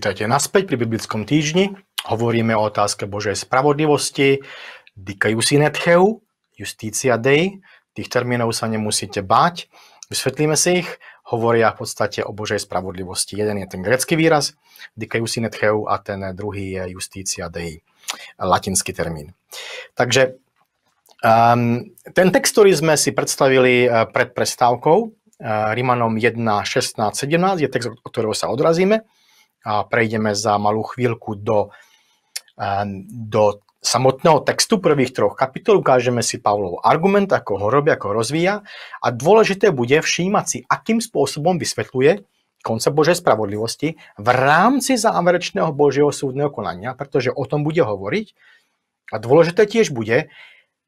Vítajte naspäť pri Biblickom týždni. Hovoríme o otázke Božej spravodlivosti, dikaiusi netcheu, justícia dei. Tých termínov sa nemusíte báť. Vysvetlíme si ich. Hovoria v podstate o Božej spravodlivosti. Jeden je ten grecký výraz, dikaiusi netcheu, a ten druhý je justícia dei, latinský termín. Takže um, ten text, ktorý sme si predstavili eh, pred prestávkou, eh, Rimanom 1, 16, 17 je text, od ktorého sa odrazíme a prejdeme za malú chvíľku do, eh, do samotného textu prvých troch kapitol ukážeme si Pavlov argument, ako ho robí, ako ho rozvíja a dôležité bude všímať si, akým spôsobom vysvetľuje koncept Božej spravodlivosti v rámci záverečného Božieho súdneho konania, pretože o tom bude hovoriť. A dôležité tiež bude,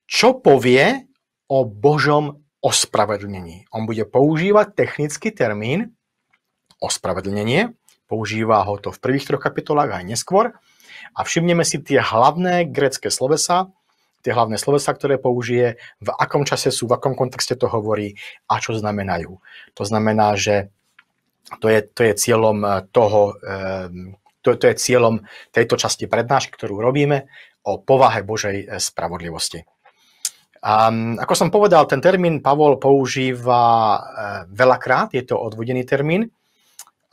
čo povie o Božom ospravedlnení. On bude používať technický termín ospravedlnenie, Používa ho to v prvých troch kapitolách aj neskôr. A všimneme si tie hlavné grecké slovesa, tie hlavné slovesa, ktoré použije, v akom čase sú, v akom kontexte to hovorí a čo znamenajú. To znamená, že to je, to je cieľom eh, toho, ehm, to, to je cieľom tejto časti prednášky, ktorú robíme o povahe Božej eh, spravodlivosti. A ako som povedal, ten termín Pavol používa eh, veľakrát, je to odvodený termín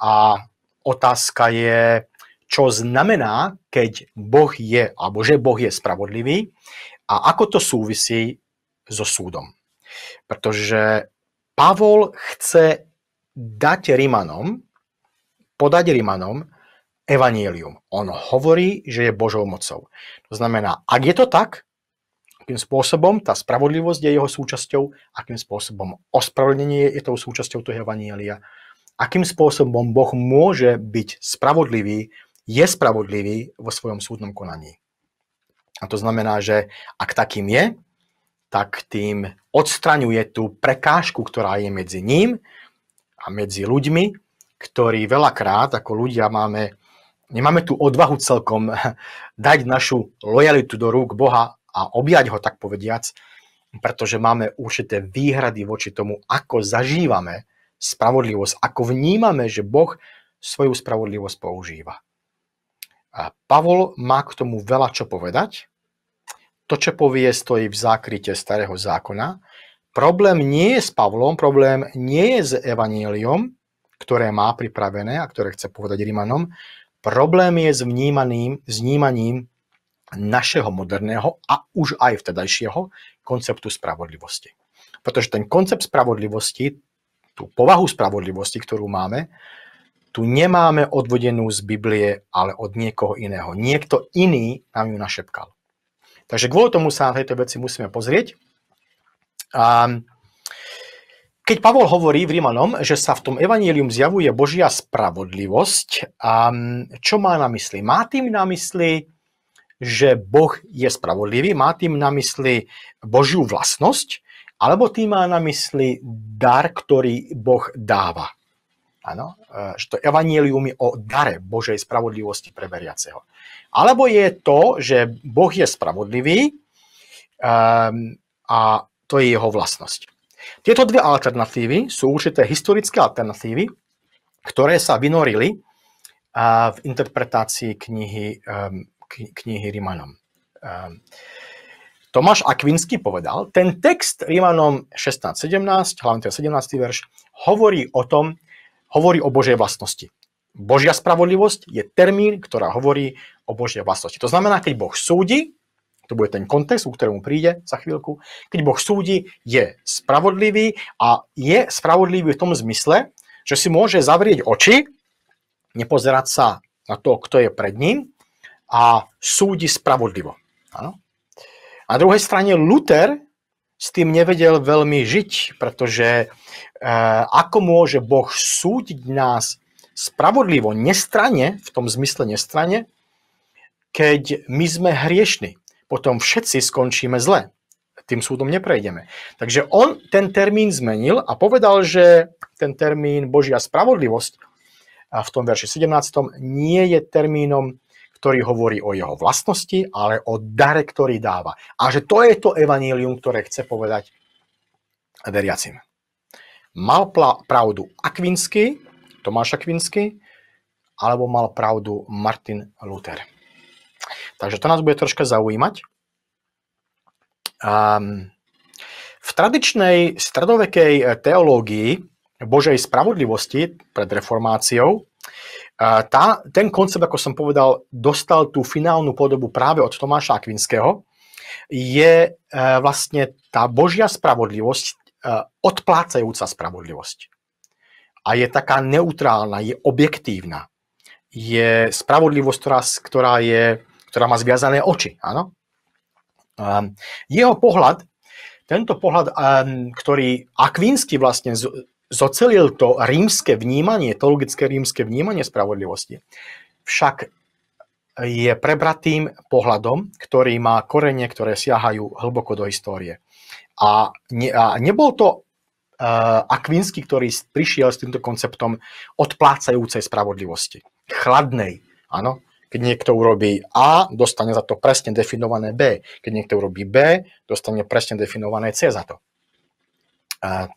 a Otázka je, čo znamená, keď Boh je, alebo že Boh je spravodlivý a ako to súvisí so súdom. Pretože Pavol chce dať Rimanom, podať Rimanom evanílium. On hovorí, že je Božou mocou. To znamená, ak je to tak, akým spôsobom tá spravodlivosť je jeho súčasťou, akým spôsobom ospravedlnenie je tou súčasťou toho evanielia, akým spôsobom Boh môže byť spravodlivý, je spravodlivý vo svojom súdnom konaní. A to znamená, že ak takým je, tak tým odstraňuje tú prekážku, ktorá je medzi ním a medzi ľuďmi, ktorí veľakrát ako ľudia máme, nemáme tú odvahu celkom dať našu lojalitu do rúk Boha a objať ho, tak povediac, pretože máme určité výhrady voči tomu, ako zažívame spravodlivosť, ako vnímame, že Boh svoju spravodlivosť používa. A Pavol má k tomu veľa čo povedať. To, čo povie, stojí v zákryte starého zákona. Problém nie je s Pavlom, problém nie je s evaníliom, ktoré má pripravené a ktoré chce povedať Rímanom. Problém je s vnímaním, s vnímaním našeho moderného a už aj vtedajšieho konceptu spravodlivosti. Pretože ten koncept spravodlivosti tú povahu spravodlivosti, ktorú máme, tu nemáme odvodenú z Biblie, ale od niekoho iného. Niekto iný nám ju našepkal. Takže kvôli tomu sa na tejto veci musíme pozrieť. A keď Pavol hovorí v Rímanom, že sa v tom evanílium zjavuje Božia spravodlivosť, a čo má na mysli? Má tým na mysli, že Boh je spravodlivý, má tým na mysli Božiu vlastnosť, alebo tým má na mysli dar, ktorý Boh dáva. Áno, e, že to evanílium je o dare Božej spravodlivosti pre veriaceho. Alebo je to, že Boh je spravodlivý um, a to je jeho vlastnosť. Tieto dve alternatívy sú určité historické alternatívy, ktoré sa vynorili uh, v interpretácii knihy, um, knihy Rimanom. Um, Tomáš Akvinsky povedal, ten text Rímanom 16.17, hlavne ten 17. verš, hovorí o tom, hovorí o Božej vlastnosti. Božia spravodlivosť je termín, ktorá hovorí o Božej vlastnosti. To znamená, keď Boh súdi, to bude ten kontext, u ktorému príde za chvíľku, keď Boh súdi, je spravodlivý a je spravodlivý v tom zmysle, že si môže zavrieť oči, nepozerať sa na to, kto je pred ním a súdi spravodlivo. Áno? Na druhé strane Luther s tým nevedel veľmi žiť, pretože e, ako môže Boh súdiť nás spravodlivo, nestrane, v tom zmysle nestrane, keď my sme hriešni. Potom všetci skončíme zle. Tým súdom neprejdeme. Takže on ten termín zmenil a povedal, že ten termín Božia spravodlivosť v tom verši 17. nie je termínom ktorý hovorí o jeho vlastnosti, ale o dare, ktorý dáva. A že to je to evanílium, ktoré chce povedať veriacim. Mal pravdu Akvinsky, Tomáš Akvinsky, alebo mal pravdu Martin Luther. Takže to nás bude troška zaujímať. Um, v tradičnej stredovekej teológii Božej spravodlivosti pred reformáciou tá, ten koncept, ako som povedal, dostal tú finálnu podobu práve od Tomáša Akvinského. Je e, vlastne tá božia spravodlivosť, e, odplácajúca spravodlivosť. A je taká neutrálna, je objektívna. Je spravodlivosť, ktorá, ktorá, je, ktorá má zviazané oči. Áno? Jeho pohľad, tento pohľad, ktorý Akvínsky vlastne zocelil to rímske vnímanie, teologické rímske vnímanie spravodlivosti, však je prebratým pohľadom, ktorý má korene, ktoré siahajú hlboko do histórie. A, ne, a nebol to uh, Akvinsky, ktorý prišiel s týmto konceptom odplácajúcej spravodlivosti. Chladnej, áno. Keď niekto urobí A, dostane za to presne definované B. Keď niekto urobí B, dostane presne definované C za to.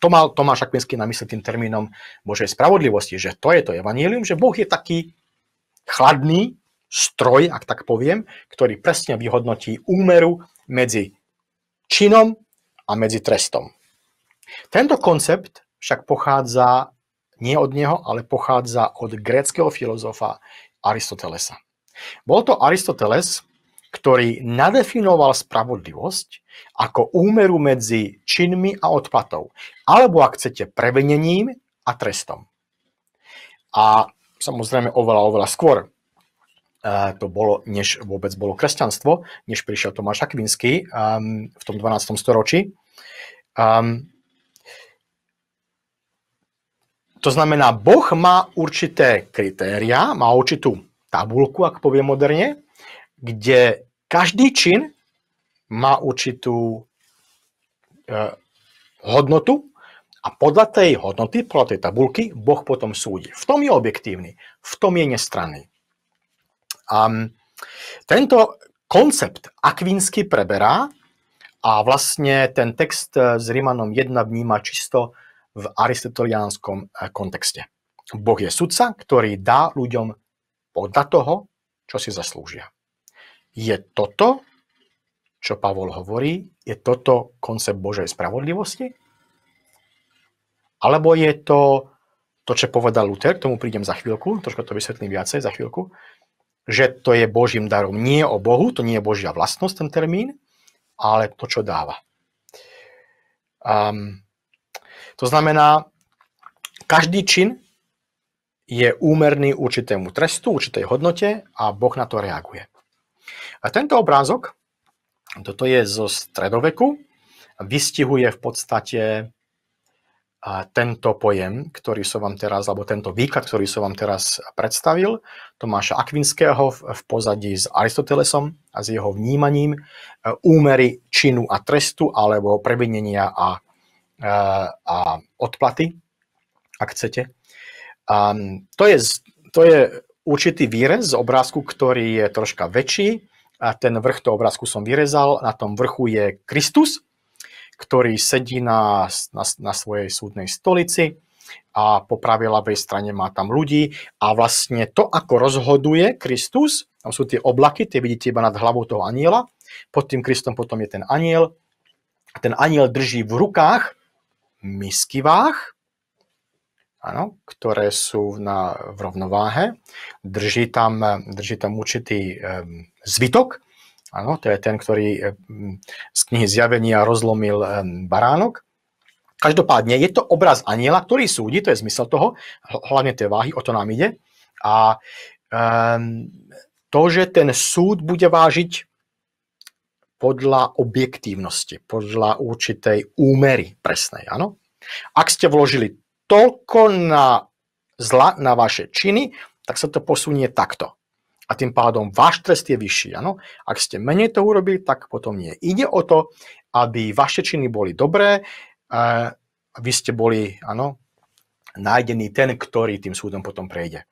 To mal Tomáš Akvinský na mysli tým termínom Božej spravodlivosti, že to je to evanílium, že Boh je taký chladný stroj, ak tak poviem, ktorý presne vyhodnotí úmeru medzi činom a medzi trestom. Tento koncept však pochádza nie od neho, ale pochádza od gréckého filozofa Aristotelesa. Bol to Aristoteles, ktorý nadefinoval spravodlivosť ako úmeru medzi činmi a odplatou, alebo ak chcete prevenením a trestom. A samozrejme oveľa, oveľa skôr e, to bolo, než vôbec bolo kresťanstvo, než prišiel Tomáš Akvinský um, v tom 12. storočí. Um, to znamená, Boh má určité kritéria, má určitú tabulku, ak poviem moderne, kde každý čin má určitú e, hodnotu a podľa tej hodnoty, podľa tej tabulky, Boh potom súdi. V tom je objektívny, v tom je nestranný. A tento koncept akvínsky preberá a vlastne ten text s e, Rimanom 1 vníma čisto v aristoteliánskom e, kontexte. Boh je sudca, ktorý dá ľuďom podľa toho, čo si zaslúžia je toto, čo Pavol hovorí, je toto koncept Božej spravodlivosti? Alebo je to to, čo povedal Luther, k tomu prídem za chvíľku, trošku to vysvetlím viacej za chvíľku, že to je Božím darom. Nie o Bohu, to nie je Božia vlastnosť, ten termín, ale to, čo dáva. Um, to znamená, každý čin je úmerný určitému trestu, určitej hodnote a Boh na to reaguje. A tento obrázok, toto je zo stredoveku, vystihuje v podstate a tento pojem, ktorý som vám teraz, alebo tento výklad, ktorý som vám teraz predstavil, Tomáša Akvinského v pozadí s Aristotelesom a s jeho vnímaním e, úmery činu a trestu alebo previnenia a, e, a odplaty, ak chcete. A to, je, to je určitý výrez z obrázku, ktorý je troška väčší, a ten vrch toho obrázku som vyrezal, na tom vrchu je Kristus, ktorý sedí na, na, na svojej súdnej stolici a po pravej ľavej strane má tam ľudí a vlastne to, ako rozhoduje Kristus, tam sú tie oblaky, tie vidíte iba nad hlavou toho aniela, pod tým Kristom potom je ten aniel, ten aniel drží v rukách misky váh áno, ktoré sú na, v rovnováhe. Drží tam, drží tam určitý um, zvitok, áno, to je ten, ktorý um, z knihy Zjavenia rozlomil um, baránok. Každopádne je to obraz aniela, ktorý súdi, to je zmysel toho, hlavne tej váhy, o to nám ide. A um, to, že ten súd bude vážiť podľa objektívnosti, podľa určitej úmery presnej, áno? Ak ste vložili toľko na zla na vaše činy, tak sa to posunie takto. A tým pádom váš trest je vyšší. Ano? Ak ste menej to urobili, tak potom nie. Ide o to, aby vaše činy boli dobré, e, vy ste boli ano, nájdený ten, ktorý tým súdom potom prejde.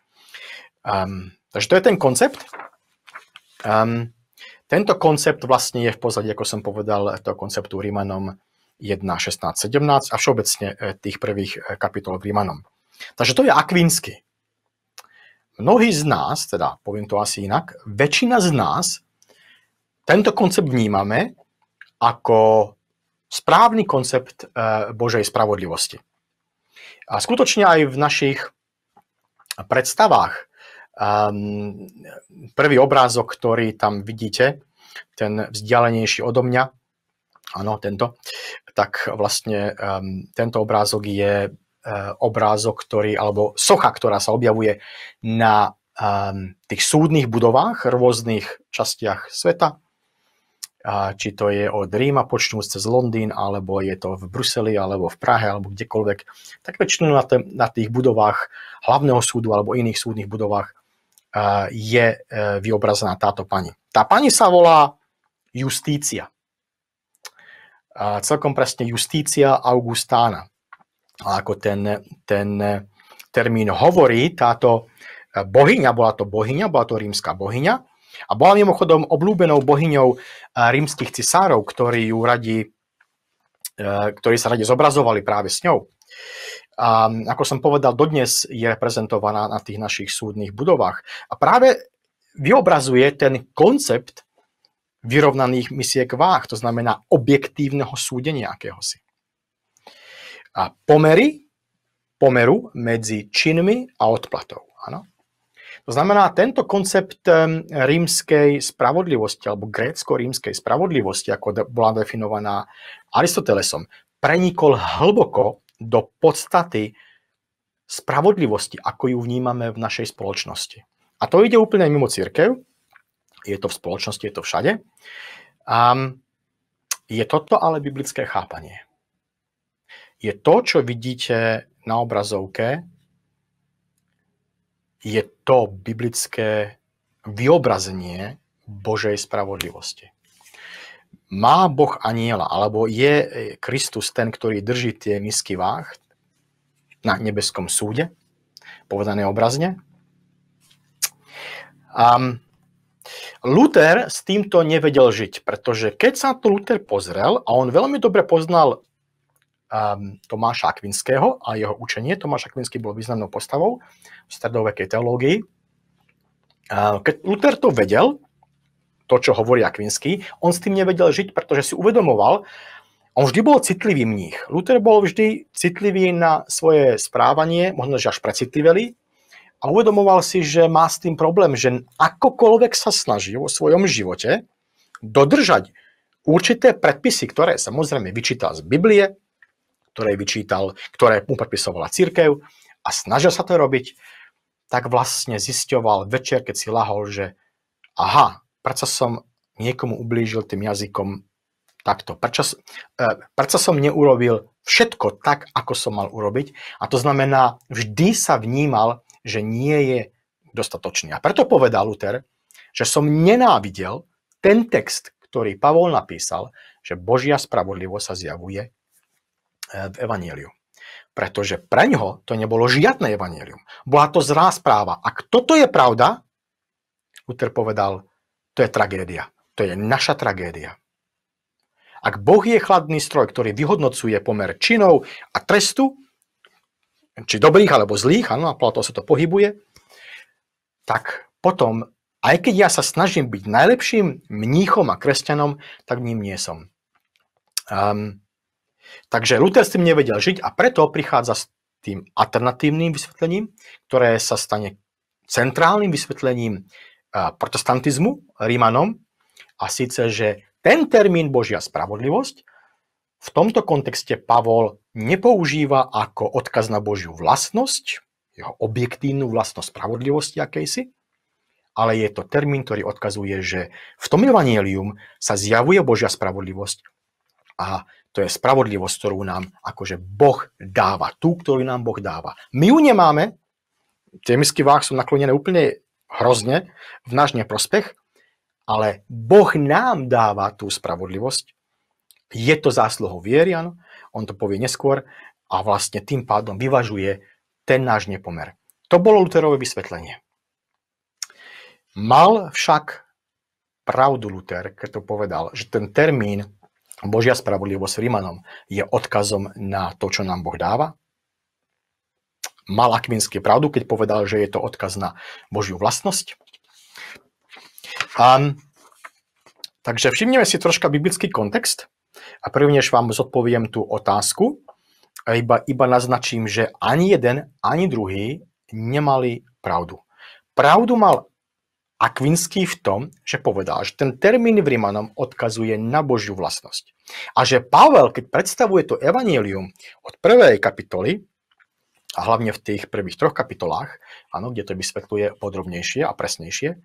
Um, takže to je ten koncept. Um, tento koncept vlastne je v pozadí, ako som povedal, toho konceptu Rímanom 1, 16, 17 a všeobecne e, tých prvých e, kapitol k Rímanom. Takže to je akvinsky. Mnohí z nás, teda poviem to asi inak, väčšina z nás tento koncept vnímame ako správny koncept e, Božej spravodlivosti. A skutočne aj v našich predstavách um, prvý obrázok, ktorý tam vidíte, ten vzdialenejší odo mňa, áno, tento, tak vlastne um, tento obrázok je e, obrázok, ktorý, alebo socha, ktorá sa objavuje na um, tých súdnych budovách v rôznych častiach sveta. A či to je od Ríma počnúc cez Londýn, alebo je to v Bruseli, alebo v Prahe, alebo kdekoľvek, tak väčšinou na, t- na tých budovách hlavného súdu alebo iných súdnych budovách uh, je uh, vyobrazená táto pani. Tá pani sa volá Justícia a celkom presne Justícia Augustána. A ako ten, ten termín hovorí, táto bohyňa, bola to bohyňa, bola to rímska bohyňa a bola mimochodom oblúbenou bohyňou e, rímskych cisárov, ktorí ju radi, e, ktorí sa radi zobrazovali práve s ňou. A ako som povedal, dodnes je reprezentovaná na tých našich súdnych budovách. A práve vyobrazuje ten koncept vyrovnaných misiek váh, to znamená objektívneho súdenia akéhosi. A pomery, pomeru medzi činmi a odplatou. Áno? To znamená, tento koncept ehm, rímskej spravodlivosti alebo grécko-rímskej spravodlivosti, ako bola definovaná Aristotelesom, prenikol hlboko do podstaty spravodlivosti, ako ju vnímame v našej spoločnosti. A to ide úplne mimo církev, je to v spoločnosti, je to všade. A je toto ale biblické chápanie. Je to, čo vidíte na obrazovke, je to biblické vyobrazenie Božej spravodlivosti. Má Boh aniela, alebo je e, Kristus ten, ktorý drží tie misky váh na nebeskom súde, povedané obrazne? Um, Luther s týmto nevedel žiť, pretože keď sa to Luther pozrel, a on veľmi dobre poznal um, Tomáša Akvinského a jeho učenie. Tomáš Akvinský bol významnou postavou v stredovekej teológii. Ehm, keď Luther to vedel, to, čo hovorí Akvinský, on s tým nevedel žiť, pretože si uvedomoval, on vždy bol citlivý mních. Luther bol vždy citlivý na svoje správanie, možno, že až precitlivý, a uvedomoval si, že má s tým problém, že akokoľvek sa snaží vo svojom živote dodržať určité predpisy, ktoré samozrejme vyčítal z Biblie, ktoré vyčítal, ktoré mu predpisovala církev a snažil sa to robiť, tak vlastne zisťoval večer, keď si lahol, že aha, prečo som niekomu ublížil tým jazykom takto, prečo, e, prečo som neurobil všetko tak, ako som mal urobiť. A to znamená, vždy sa vnímal že nie je dostatočný. A preto povedal Luther, že som nenávidel ten text, ktorý Pavol napísal, že Božia spravodlivosť sa zjavuje e, v Evangeliu. Pretože pre ňoho to nebolo žiadne Evangelium. Bola to zrá správa. A toto je pravda? Luther povedal, to je tragédia. To je naša tragédia. Ak Boh je chladný stroj, ktorý vyhodnocuje pomer činov a trestu, či dobrých alebo zlých, áno, a podľa toho sa to pohybuje, tak potom, aj keď ja sa snažím byť najlepším mníchom a kresťanom, tak ním nie som. Um, takže Luther s tým nevedel žiť a preto prichádza s tým alternatívnym vysvetlením, ktoré sa stane centrálnym vysvetlením eh, protestantizmu Rímanom, a síce, že ten termín Božia spravodlivosť v tomto kontexte Pavol nepoužíva ako odkaz na Božiu vlastnosť, jeho objektívnu vlastnosť spravodlivosti akejsi, ale je to termín, ktorý odkazuje, že v tom evanielium sa zjavuje Božia spravodlivosť a to je spravodlivosť, ktorú nám akože Boh dáva, tú, ktorú nám Boh dáva. My ju nemáme, tie misky váh sú naklonené úplne hrozne v náš neprospech, ale Boh nám dáva tú spravodlivosť je to zásluhou viery, áno, on to povie neskôr a vlastne tým pádom vyvažuje ten náš nepomer. To bolo Luterové vysvetlenie. Mal však pravdu Luther, keď to povedal, že ten termín Božia spravodlivosť Rímanom je odkazom na to, čo nám Boh dáva. Mal Akvinský pravdu, keď povedal, že je to odkaz na Božiu vlastnosť. A, takže všimneme si troška biblický kontext. A prvnež vám zodpoviem tú otázku, iba, iba naznačím, že ani jeden, ani druhý nemali pravdu. Pravdu mal Akvinský v tom, že povedal, že ten termín v Rímanom odkazuje na Božiu vlastnosť. A že Pavel, keď predstavuje to evanílium od prvej kapitoly, a hlavne v tých prvých troch kapitolách, áno, kde to vysvetľuje podrobnejšie a presnejšie,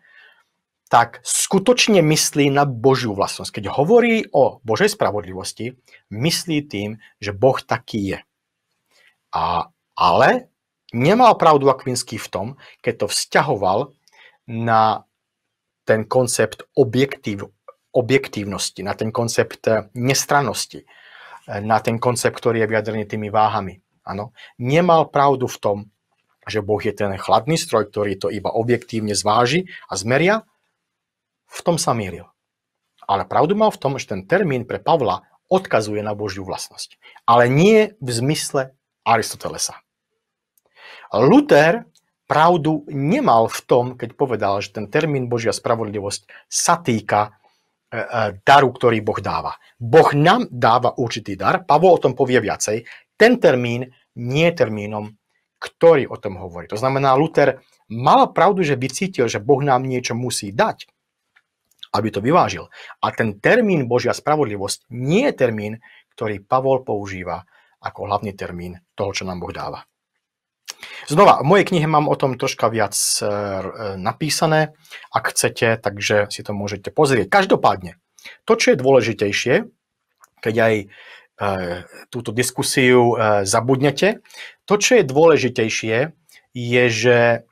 tak skutočne myslí na Božiu vlastnosť. Keď hovorí o Božej spravodlivosti, myslí tým, že Boh taký je. A, ale nemal pravdu Akvinský v tom, keď to vzťahoval na ten koncept objektív, objektívnosti, na ten koncept eh, nestrannosti, eh, na ten koncept, ktorý je vyjadrený tými váhami. Ano? Nemal pravdu v tom, že Boh je ten chladný stroj, ktorý to iba objektívne zváži a zmeria, v tom sa mýlil. Ale pravdu mal v tom, že ten termín pre Pavla odkazuje na Božiu vlastnosť. Ale nie v zmysle Aristotelesa. Luther pravdu nemal v tom, keď povedal, že ten termín Božia spravodlivosť sa týka e, e, daru, ktorý Boh dáva. Boh nám dáva určitý dar, Pavol o tom povie viacej. Ten termín nie je termínom, ktorý o tom hovorí. To znamená, Luther mal pravdu, že by cítil, že Boh nám niečo musí dať, aby to vyvážil. A ten termín Božia spravodlivosť nie je termín, ktorý Pavol používa ako hlavný termín toho, čo nám Boh dáva. Znova, v mojej knihe mám o tom troška viac e, e, napísané, ak chcete, takže si to môžete pozrieť. Každopádne, to, čo je dôležitejšie, keď aj e, túto diskusiu zabudnete, to, čo je dôležitejšie, je, že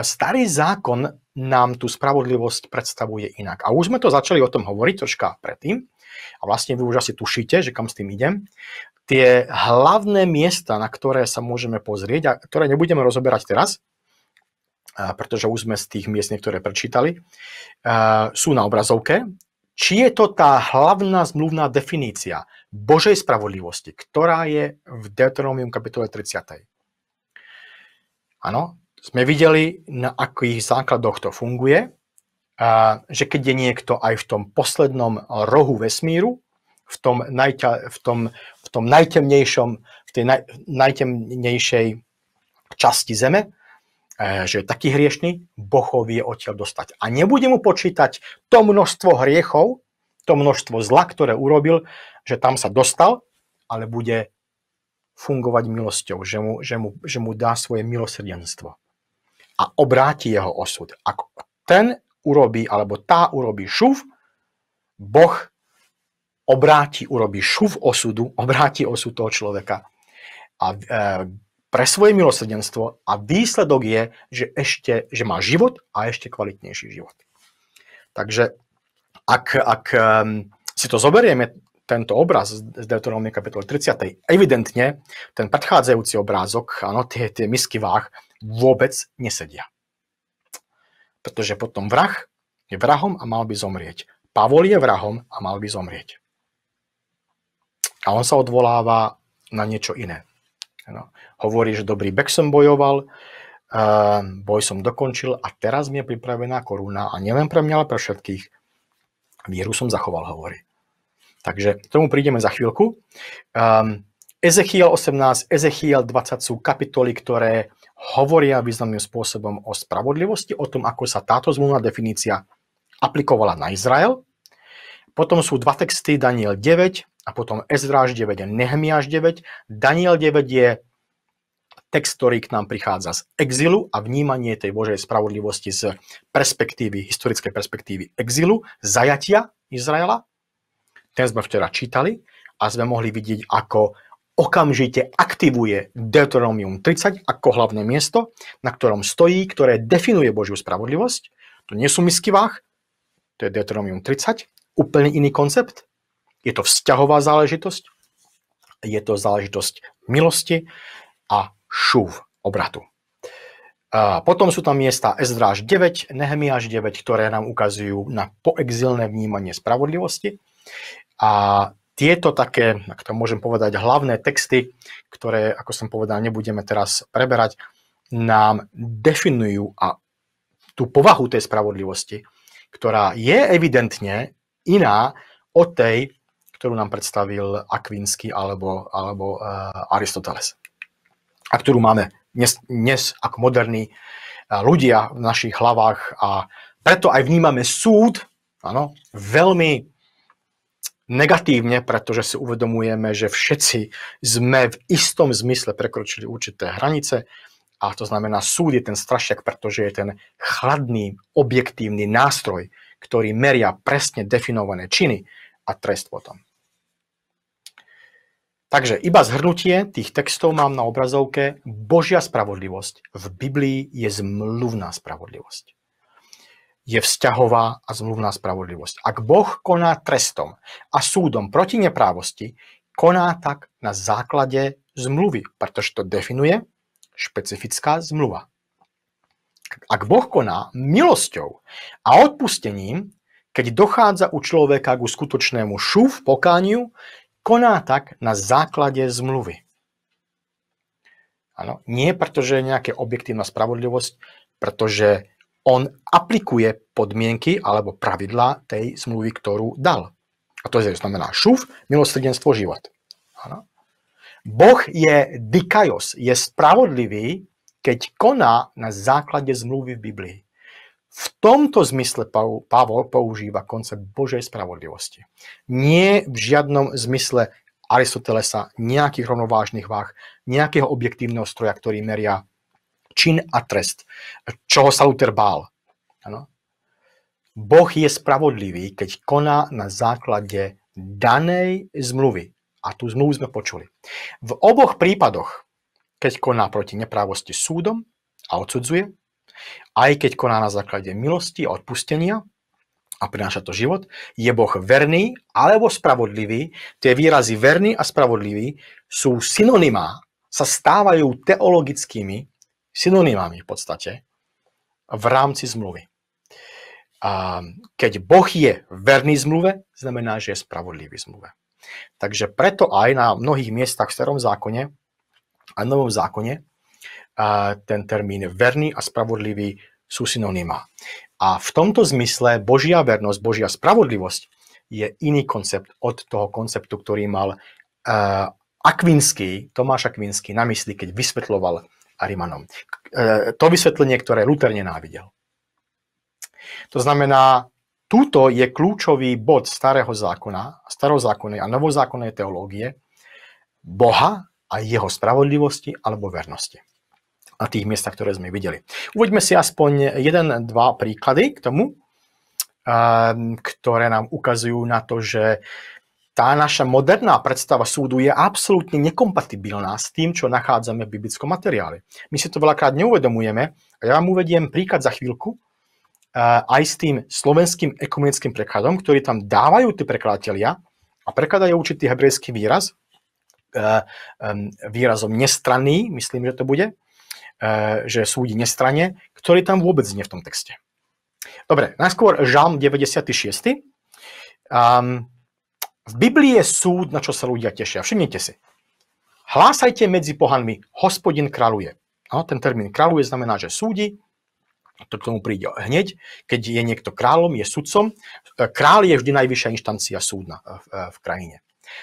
starý zákon nám tú spravodlivosť predstavuje inak. A už sme to začali o tom hovoriť troška predtým. A vlastne vy už asi tušíte, že kam s tým idem. Tie hlavné miesta, na ktoré sa môžeme pozrieť a ktoré nebudeme rozoberať teraz, pretože už sme z tých miest niektoré prečítali, sú na obrazovke. Či je to tá hlavná zmluvná definícia Božej spravodlivosti, ktorá je v Deuteronomium kapitole 30. Áno, sme videli, na akých základoch to funguje, a že keď je niekto aj v tom poslednom rohu vesmíru, v tom, najťa, v tom, v tom najtemnejšom, v tej naj, najtemnejšej časti Zeme, e, že je taký hriešný, Boh ho vie odtiaľ dostať. A nebude mu počítať to množstvo hriechov, to množstvo zla, ktoré urobil, že tam sa dostal, ale bude fungovať milosťou, že mu, že mu, že mu dá svoje milosrdenstvo a obráti jeho osud. Ak ten urobí, alebo tá urobí šuv, Boh obráti, urobí šuv osudu, obráti osud toho človeka a e, pre svoje milosrdenstvo a výsledok je, že, ešte, že má život a ešte kvalitnejší život. Takže ak, ak e, si to zoberieme, tento obraz z Deuteronomie kapitoly 30. Evidentne ten predchádzajúci obrázok, áno, tie, tie misky váh, vôbec nesedia. Pretože potom vrah je vrahom a mal by zomrieť. Pavol je vrahom a mal by zomrieť. A on sa odvoláva na niečo iné. No. Hovorí, že dobrý bek som bojoval, boj som dokončil a teraz mi je pripravená koruna a nielen pre mňa, ale pre všetkých. Vieru som zachoval, hovorí. Takže k tomu prídeme za chvíľku. Um, Ezechiel 18, Ezechiel 20 sú kapitoly, ktoré hovoria významným spôsobom o spravodlivosti, o tom, ako sa táto zmluvná definícia aplikovala na Izrael. Potom sú dva texty, Daniel 9 a potom Ezráž 9 a Nehemiáš 9. Daniel 9 je text, ktorý k nám prichádza z exilu a vnímanie tej Božej spravodlivosti z perspektívy, historickej perspektívy exilu, zajatia Izraela. Ten sme včera čítali a sme mohli vidieť, ako okamžite aktivuje Deuteronomium 30 ako hlavné miesto, na ktorom stojí, ktoré definuje Božiu spravodlivosť. To nie sú misky váh, to je Deuteronomium 30, úplne iný koncept. Je to vzťahová záležitosť, je to záležitosť milosti a šuv, obratu. potom sú tam miesta Ezdráž 9, Nehemiáš 9, ktoré nám ukazujú na poexilné vnímanie spravodlivosti. A tieto také, ak to môžem povedať, hlavné texty, ktoré, ako som povedal, nebudeme teraz preberať, nám definujú a tú povahu tej spravodlivosti, ktorá je evidentne iná od tej, ktorú nám predstavil Akvinsky alebo, alebo uh, Aristoteles. A ktorú máme dnes, dnes ako moderní e, ľudia v našich hlavách a preto aj vnímame súd, áno, veľmi negatívne, pretože si uvedomujeme, že všetci sme v istom zmysle prekročili určité hranice a to znamená, súd je ten strašiak, pretože je ten chladný, objektívny nástroj, ktorý meria presne definované činy a trest potom. Takže iba zhrnutie tých textov mám na obrazovke. Božia spravodlivosť v Biblii je zmluvná spravodlivosť je vzťahová a zmluvná spravodlivosť. Ak Boh koná trestom a súdom proti neprávosti, koná tak na základe zmluvy, pretože to definuje špecifická zmluva. Ak Boh koná milosťou a odpustením, keď dochádza u človeka ku skutočnému šuf pokániu, koná tak na základe zmluvy. Ano, nie pretože je nejaká objektívna spravodlivosť, pretože on aplikuje podmienky alebo pravidla tej zmluvy, ktorú dal. A to znamená šuf, milosrdenstvo, život. Ano. Boh je dikajos, je spravodlivý, keď koná na základe zmluvy v Biblii. V tomto zmysle Pavol používa koncept Božej spravodlivosti. Nie v žiadnom zmysle Aristotelesa, nejakých rovnovážnych váh, nejakého objektívneho stroja, ktorý meria čin a trest, čoho sa Luther bál. Ano? Boh je spravodlivý, keď koná na základe danej zmluvy. A tú zmluvu sme počuli. V oboch prípadoch, keď koná proti neprávosti súdom a odsudzuje, aj keď koná na základe milosti a odpustenia a prináša to život, je Boh verný alebo spravodlivý. Tie výrazy verný a spravodlivý sú synonymá, sa stávajú teologickými synonymami v podstate v rámci zmluvy. A keď Boh je verný zmluve, znamená, že je spravodlivý zmluve. Takže preto aj na mnohých miestach v starom zákone a novom zákone a ten termín verný a spravodlivý sú synonymá. A v tomto zmysle Božia vernosť, Božia spravodlivosť je iný koncept od toho konceptu, ktorý mal uh, Akvinský, Tomáš Akvinský na mysli, keď vysvetloval Rimanom. E, to vysvetlenie, ktoré Luther nenávidel. To znamená, túto je kľúčový bod starého zákona, starozákonnej a novozákonnej teológie Boha a jeho spravodlivosti alebo vernosti na tých miestach, ktoré sme videli. Uvoďme si aspoň jeden, dva príklady k tomu, ktoré nám ukazujú na to, že tá naša moderná predstava súdu je absolútne nekompatibilná s tým, čo nachádzame v biblickom materiále. My si to veľakrát neuvedomujeme a ja vám uvediem príklad za chvíľku, eh, aj s tým slovenským ekumenickým prekladom, ktorý tam dávajú tí prekladatelia a prekladajú určitý hebrejský výraz, eh, výrazom nestranný, myslím, že to bude, eh, že súdi nestrane, ktorý tam vôbec nie v tom texte. Dobre, najskôr Žalm 96. Um, v Biblii je súd, na čo sa ľudia tešia. Všimnite si. Hlásajte medzi pohanmi, hospodin kráľuje. No, ten termín kráľuje znamená, že súdi, to k tomu príde hneď, keď je niekto kráľom, je sudcom. E, Král je vždy najvyššia inštancia súdna e, e, v krajine.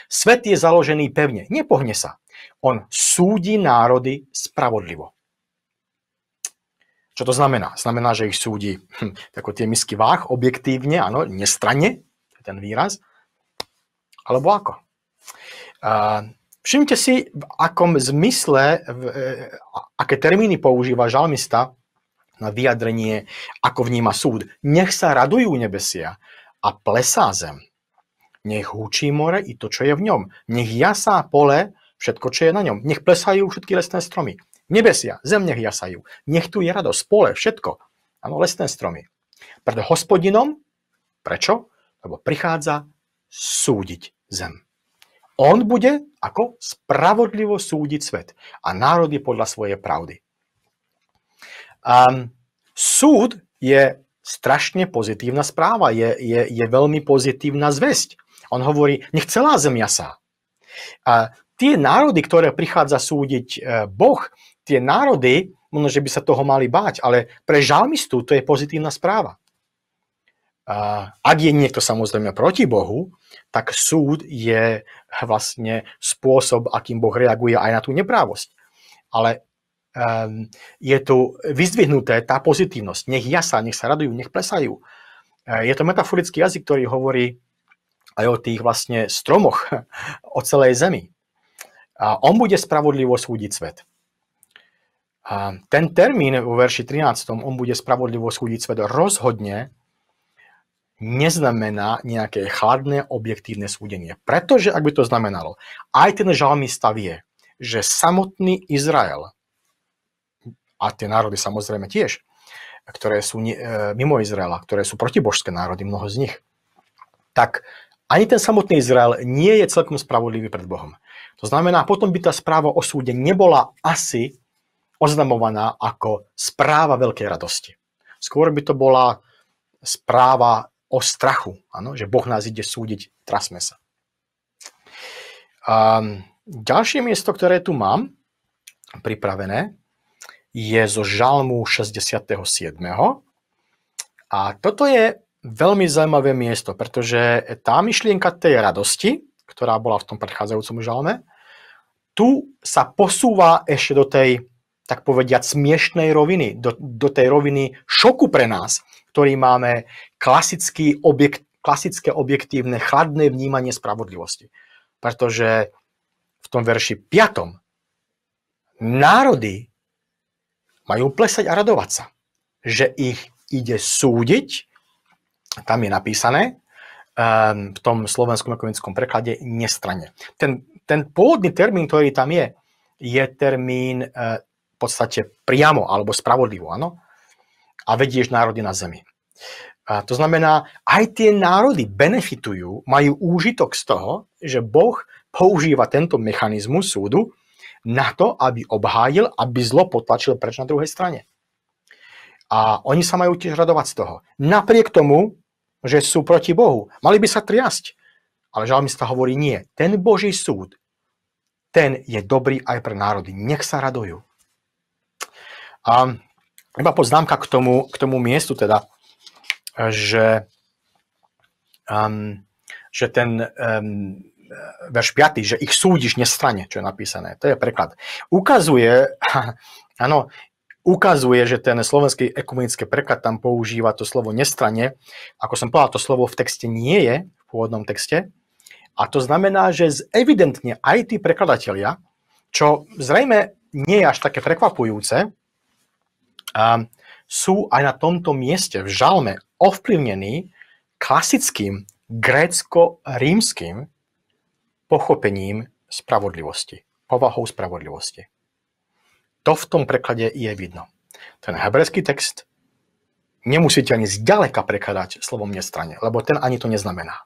Svet je založený pevne, nepohne sa. On súdi národy spravodlivo. Čo to znamená? Znamená, že ich súdi hm, ako tie misky váh, objektívne, áno, nestranne, to je ten výraz, alebo ako? všimte si, v akom zmysle, v, e, aké termíny používa žalmista na vyjadrenie, ako vníma súd. Nech sa radujú nebesia a plesá zem. Nech húčí more i to, čo je v ňom. Nech jasá pole, všetko, čo je na ňom. Nech plesajú všetky lesné stromy. Nebesia, zem nech jasajú. Nech tu je radosť, pole, všetko. Áno, lesné stromy. Pred hospodinom, prečo? Lebo prichádza súdiť zem. On bude ako spravodlivo súdiť svet a národy podľa svojej pravdy. Um, súd je strašne pozitívna správa, je, je, je veľmi pozitívna zväzť. On hovorí, nech celá zemia sa. A tie národy, ktoré prichádza súdiť e, Boh, tie národy, možno, že by sa toho mali báť, ale pre žalmistu to je pozitívna správa ak je niekto samozrejme proti Bohu, tak súd je vlastne spôsob, akým Boh reaguje aj na tú neprávosť. Ale um, je tu vyzdvihnuté tá pozitívnosť. Nech jasa, nech sa radujú, nech plesajú. E, je to metaforický jazyk, ktorý hovorí aj o tých vlastne stromoch, o celej zemi. A on bude spravodlivo súdiť svet. A ten termín v verši 13, on bude spravodlivo súdiť svet, rozhodne neznamená nejaké chladné objektívne súdenie. Pretože ak by to znamenalo, aj ten žalmista vie, že samotný Izrael, a tie národy samozrejme tiež, ktoré sú e, mimo Izraela, ktoré sú protibožské národy, mnoho z nich, tak ani ten samotný Izrael nie je celkom spravodlivý pred Bohom. To znamená, potom by tá správa o súde nebola asi oznamovaná ako správa veľkej radosti. Skôr by to bola správa o strachu, ano? že Boh nás ide súdiť, trasme sa. A ďalšie miesto, ktoré tu mám pripravené, je zo Žalmu 67. A toto je veľmi zaujímavé miesto, pretože tá myšlienka tej radosti, ktorá bola v tom predchádzajúcom žalme, tu sa posúva ešte do tej, tak povediať, smiešnej roviny, do, do tej roviny šoku pre nás, ktorý máme klasický objekt, klasické objektívne chladné vnímanie spravodlivosti. Pretože v tom verši 5. národy majú plesať a radovať sa, že ich ide súdiť, tam je napísané, um, v tom slovenskom ekonomickom preklade nestrane. Ten, ten pôvodný termín, ktorý tam je, je termín uh, v podstate priamo alebo spravodlivo, áno? a vedieš národy na zemi. A to znamená, aj tie národy benefitujú, majú úžitok z toho, že Boh používa tento mechanizmus súdu na to, aby obhájil, aby zlo potlačil preč na druhej strane. A oni sa majú tiež radovať z toho. Napriek tomu, že sú proti Bohu. Mali by sa triasť. Ale žalmista hovorí nie. Ten Boží súd, ten je dobrý aj pre národy. Nech sa radujú. A iba poznámka k tomu, k tomu miestu teda, že, um, že ten um, verš 5, že ich súdiš nestrane, čo je napísané. To je preklad. Ukazuje, áno, ukazuje, že ten slovenský ekumenický preklad tam používa to slovo nestrane. Ako som povedal, to slovo v texte nie je, v pôvodnom texte. A to znamená, že evidentne aj tí prekladatelia, čo zrejme nie je až také prekvapujúce, sú aj na tomto mieste v žalme ovplyvnení klasickým grécko-rímským pochopením spravodlivosti, povahou spravodlivosti. To v tom preklade je vidno. Ten hebrejský text nemusíte ani zďaleka prekladať slovom nestranne, lebo ten ani to neznamená.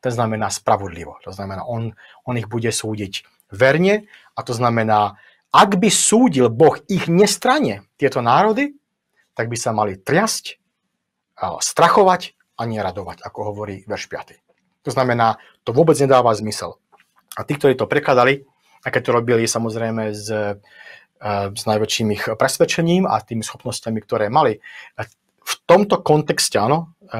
Ten znamená spravodlivo. To znamená, on, on ich bude súdiť verne a to znamená ak by súdil Boh ich nestrane, tieto národy, tak by sa mali triasť, strachovať a neradovať, ako hovorí verš 5. To znamená, to vôbec nedáva zmysel. A tí, ktorí to prekladali, keď to robili samozrejme s, e, s najväčším ich presvedčením a tými schopnosťami, ktoré mali, v tomto kontexte áno, e,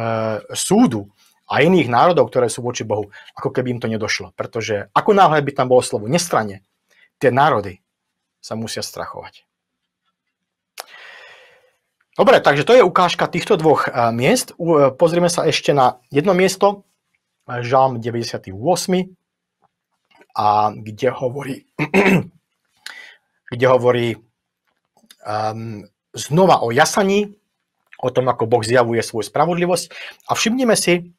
súdu a iných národov, ktoré sú voči Bohu, ako keby im to nedošlo. Pretože ako náhle by tam bolo slovo nestrane, tie národy sa musia strachovať. Dobre, takže to je ukážka týchto dvoch eh, miest. Eh, pozrieme sa ešte na jedno miesto, Žalm 98, a kde hovorí, kde hovorí um, znova o jasaní, o tom, ako Boh zjavuje svoju spravodlivosť. A všimnime si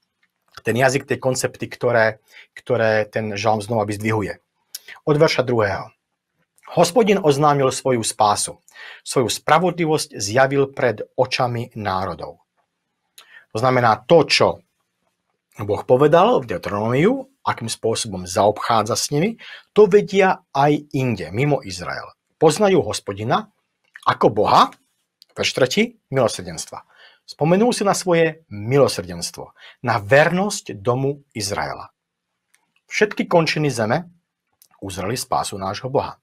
ten jazyk, tie koncepty, ktoré, ktoré ten žalm znova vyzdvihuje. Od verša druhého. Hospodin oznámil svoju spásu. Svoju spravodlivosť zjavil pred očami národov. To znamená to, čo Boh povedal v Deuteronomiu, akým spôsobom zaobchádza s nimi, to vedia aj inde, mimo Izrael. Poznajú hospodina ako Boha, ve 3, milosrdenstva. Spomenú si na svoje milosrdenstvo, na vernosť domu Izraela. Všetky končiny zeme uzreli spásu nášho Boha.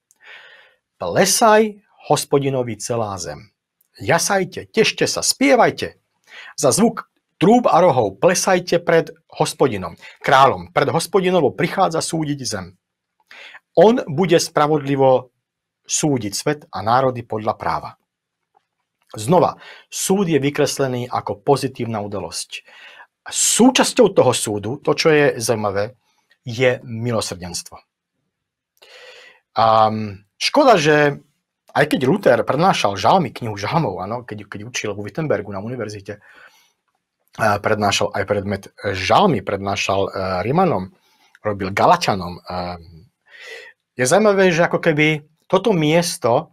Plesaj, hospodinovi celá zem. Jasajte, tešte sa, spievajte. Za zvuk trúb a rohov plesajte pred hospodinom, kráľom, pred hospodinom prichádza súdiť zem. On bude spravodlivo súdiť svet a národy podľa práva. Znova, súd je vykreslený ako pozitívna udalosť. Súčasťou toho súdu, to čo je zaujímavé, je milosrdenstvo. A mm, škoda, že aj keď Luther prednášal žalmy, knihu žalmov, ano, keď, keď učil vo Wittenbergu na univerzite, prednášal aj predmet žalmy, prednášal e, Rimanom, robil Galačanom. Je zaujímavé, že ako keby toto miesto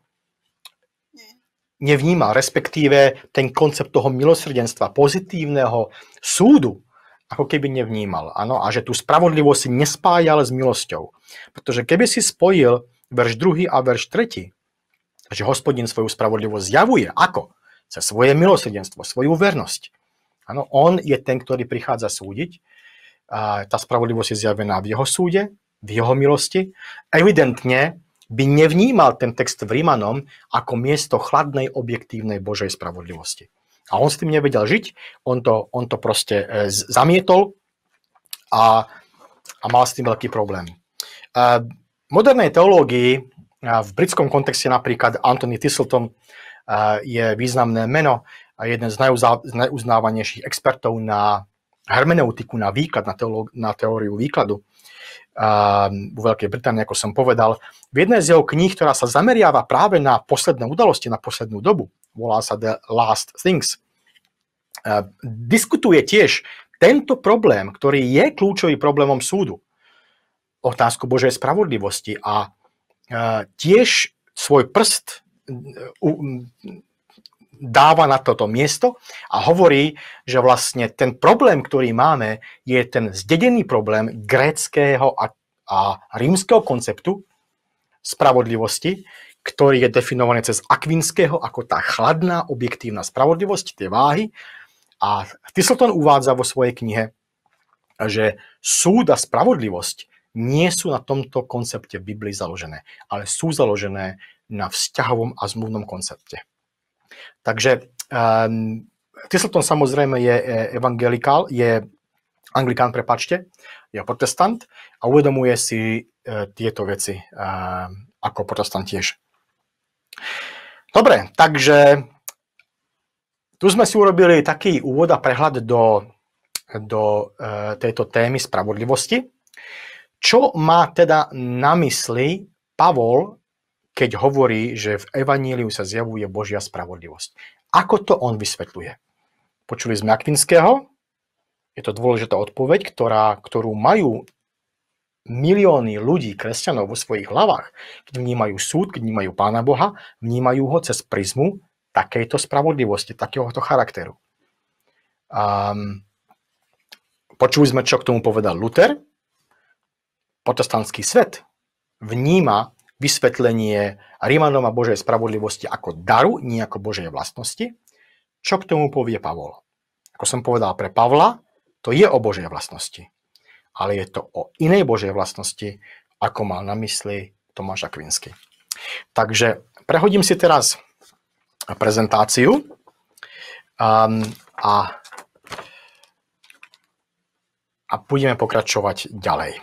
nevnímal, respektíve ten koncept toho milosrdenstva, pozitívneho súdu, ako keby nevnímal. Ano, a že tú spravodlivosť si nespájal s milosťou. Pretože keby si spojil verš 2 a verš 3, že hospodin svoju spravodlivosť zjavuje. Ako? Cez svoje milosrdenstvo, svoju vernosť. Áno, on je ten, ktorý prichádza súdiť. A tá spravodlivosť je zjavená v jeho súde, v jeho milosti. Evidentne by nevnímal ten text v Rímanom ako miesto chladnej, objektívnej Božej spravodlivosti. A on s tým nevedel žiť, on to, on to proste e, zamietol a, a mal s tým veľký problém. E, modernej teológii v britskom kontexte napríklad Anthony Thistleton je významné meno a jeden z najuznávanejších expertov na hermeneutiku, na výklad, na, teolo- na teóriu výkladu vo Veľkej Británii, ako som povedal. V jednej z jeho kníh, ktorá sa zameriava práve na posledné udalosti, na poslednú dobu, volá sa The Last Things, diskutuje tiež tento problém, ktorý je kľúčovým problémom súdu otázku Božej spravodlivosti a e, tiež svoj prst dáva na toto miesto a hovorí, že vlastne ten problém, ktorý máme, je ten zdedený problém gréckého a, a rímskeho konceptu spravodlivosti, ktorý je definovaný cez Akvinského ako tá chladná objektívna spravodlivosť, tie váhy. A Thistleton uvádza vo svojej knihe, že súd a spravodlivosť nie sú na tomto koncepte v Biblii založené, ale sú založené na vzťahovom a zmluvnom koncepte. Takže um, ehm, Tisleton samozrejme je e, evangelikál, je anglikán, prepačte, je protestant a uvedomuje si uh, tieto veci uh, ako protestant tiež. Dobre, takže tu sme si urobili taký úvod a prehľad do, do uh, tejto témy spravodlivosti. Čo má teda na mysli Pavol, keď hovorí, že v Evaníliu sa zjavuje Božia spravodlivosť? Ako to on vysvetľuje? Počuli sme Akvinského, je to dôležitá odpoveď, ktorá, ktorú majú milióny ľudí, kresťanov vo svojich hlavách, keď vnímajú súd, keď vnímajú Pána Boha, vnímajú ho cez prizmu takejto spravodlivosti, takéhoto charakteru. Um, počuli sme, čo k tomu povedal Luther, protestantský svet vníma vysvetlenie Rímanom a Božej spravodlivosti ako daru, nie ako Božej vlastnosti. Čo k tomu povie Pavol? Ako som povedal pre Pavla, to je o Božej vlastnosti. Ale je to o inej Božej vlastnosti, ako mal na mysli Tomáš Akvinsky. Takže prehodím si teraz prezentáciu um, a, a budeme pokračovať ďalej.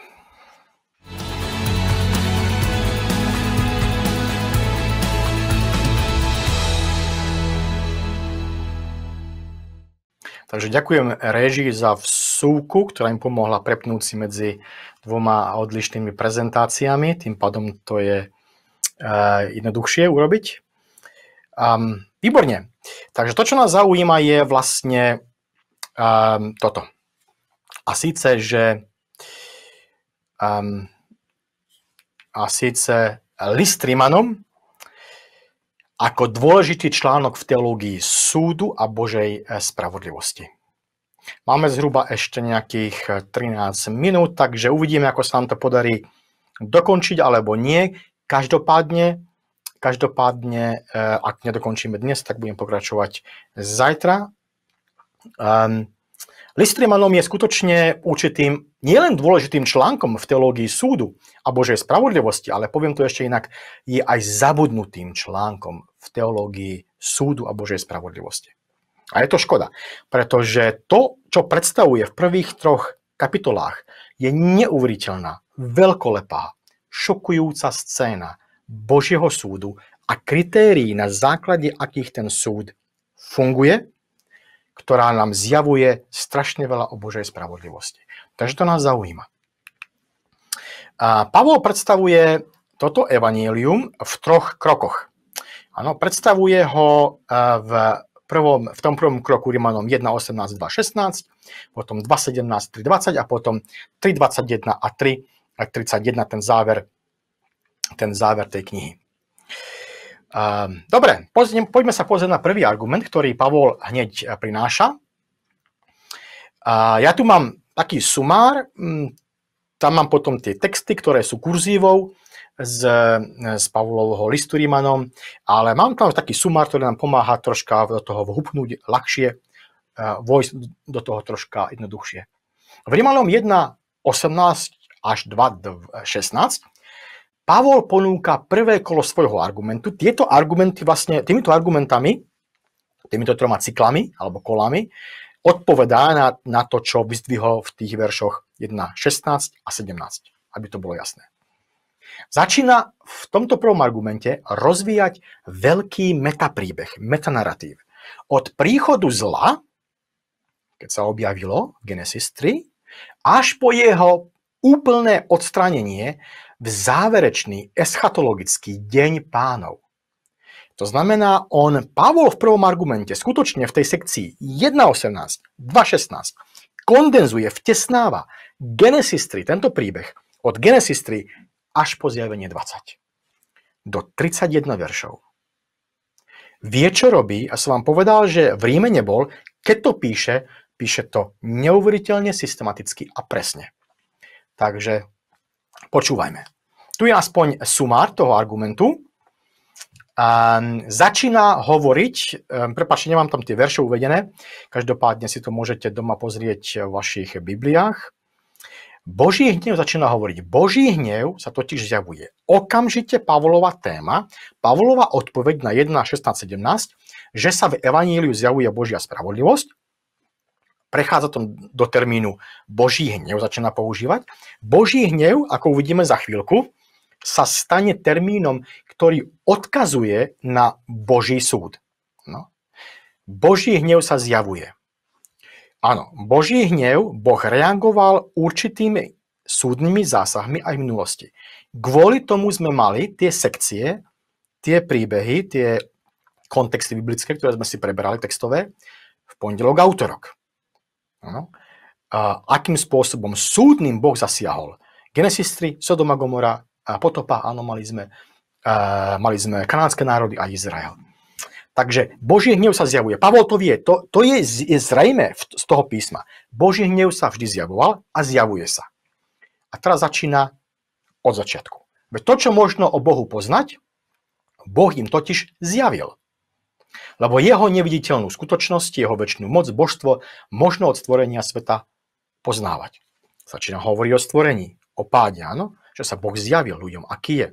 Takže ďakujem režii za vsúku, ktorá im pomohla prepnúť si medzi dvoma odlišnými prezentáciami, tým pádom to je uh, jednoduchšie urobiť. Um, výborne. Takže to, čo nás zaujíma, je vlastne um, toto. A síce, že um, a síce Listrimanom ako dôležitý článok v teológii súdu a Božej e, spravodlivosti. Máme zhruba ešte nejakých 13 e, minút, takže uvidíme, ako sa nám to podarí dokončiť alebo nie. Každopádne, každopádne e, ak nedokončíme dnes, tak budem pokračovať zajtra. Um, List Rimanom je skutočne určitým nielen dôležitým článkom v teológii súdu a Božej spravodlivosti, ale poviem to ešte inak, je aj zabudnutým článkom v teológii súdu a Božej spravodlivosti. A je to škoda, pretože to, čo predstavuje v prvých troch kapitolách, je neuveriteľná, veľkolepá, šokujúca scéna Božieho súdu a kritérií, na základe akých ten súd funguje ktorá nám zjavuje strašne veľa o Božej spravodlivosti. Takže to nás zaujíma. A Pavol predstavuje toto evanílium v troch krokoch. Ano, predstavuje ho e, v, prvom, v tom prvom kroku Rimanom 1, 18, 2, 16, potom 2, 17, 3, 20 a potom 3, 21 a 3, 31, ten záver, ten záver tej knihy. Ehm, dobre, poďme sa pozrieť na prvý argument, ktorý Pavol hneď eh, prináša. Ja tu mám taký sumár, hm, tam mám potom tie texty, ktoré sú kurzívou z, eh, z Pavlovho listu Rímanom, ale mám tam taký sumár, ktorý nám pomáha troška do toho vhupnúť ľahšie, eh, vojsť do toho troška jednoduchšie. V Rímanom 1.18 18 až 2.16 Pavol ponúka prvé kolo svojho argumentu. Tieto argumenty vlastne, týmito argumentami, týmito troma cyklami alebo kolami, odpovedá na, na to, čo vyzdvihol v tých veršoch 1, 16 a 17, aby to bolo jasné. Začína v tomto prvom argumente rozvíjať veľký metapríbeh, metanaratív Od príchodu zla, keď sa objavilo Genesis 3, až po jeho úplné odstranenie v záverečný eschatologický deň pánov. To znamená, on, Pavol v prvom argumente, skutočne v tej sekcii 1.18, 2.16, kondenzuje, vtesnáva Genesis 3, tento príbeh, od Genesis 3 až po zjavenie 20, do 31 veršov. Vie, čo robí a som vám povedal, že v Ríme nebol, keď to píše, píše to neuveriteľne systematicky a presne. Takže Počúvajme. Tu je aspoň sumár toho argumentu. Um, začína hovoriť, um, prepáčte, nemám tam tie verše uvedené, každopádne si to môžete doma pozrieť v vašich bibliách. Boží hnev začína hovoriť. Boží hnev sa totiž zjavuje. Okamžite Pavlova téma, Pavlova odpoveď na 1.16.17, že sa v Evaníliu zjavuje Božia spravodlivosť, prechádza to do termínu Boží hnev, začína používať. Boží hnev, ako uvidíme za chvíľku, sa stane termínom, ktorý odkazuje na Boží súd. No. Boží hnev sa zjavuje. Áno, Boží hnev Boh reagoval určitými súdnymi zásahmi aj v minulosti. Kvôli tomu sme mali tie sekcie, tie príbehy, tie kontexty biblické, ktoré sme si preberali textové, v pondelok a útorok. Áno. A akým spôsobom súdnym Boh zasiahol. Genesis 3, Sodoma Gomora, a potopa, áno, mali sme, uh, mali sme kanánske národy a Izrael. Takže Boží hnev sa zjavuje. Pavol to vie, to, to je, je zrejme z toho písma. Boží hnev sa vždy zjavoval a zjavuje sa. A teraz začína od začiatku. Veď to, čo možno o Bohu poznať, Boh im totiž zjavil. Lebo jeho neviditeľnú skutočnosť, jeho väčšinu moc, božstvo možno od stvorenia sveta poznávať. Začína hovoriť o stvorení, o páde, áno? že sa Boh zjavil ľuďom, aký je e,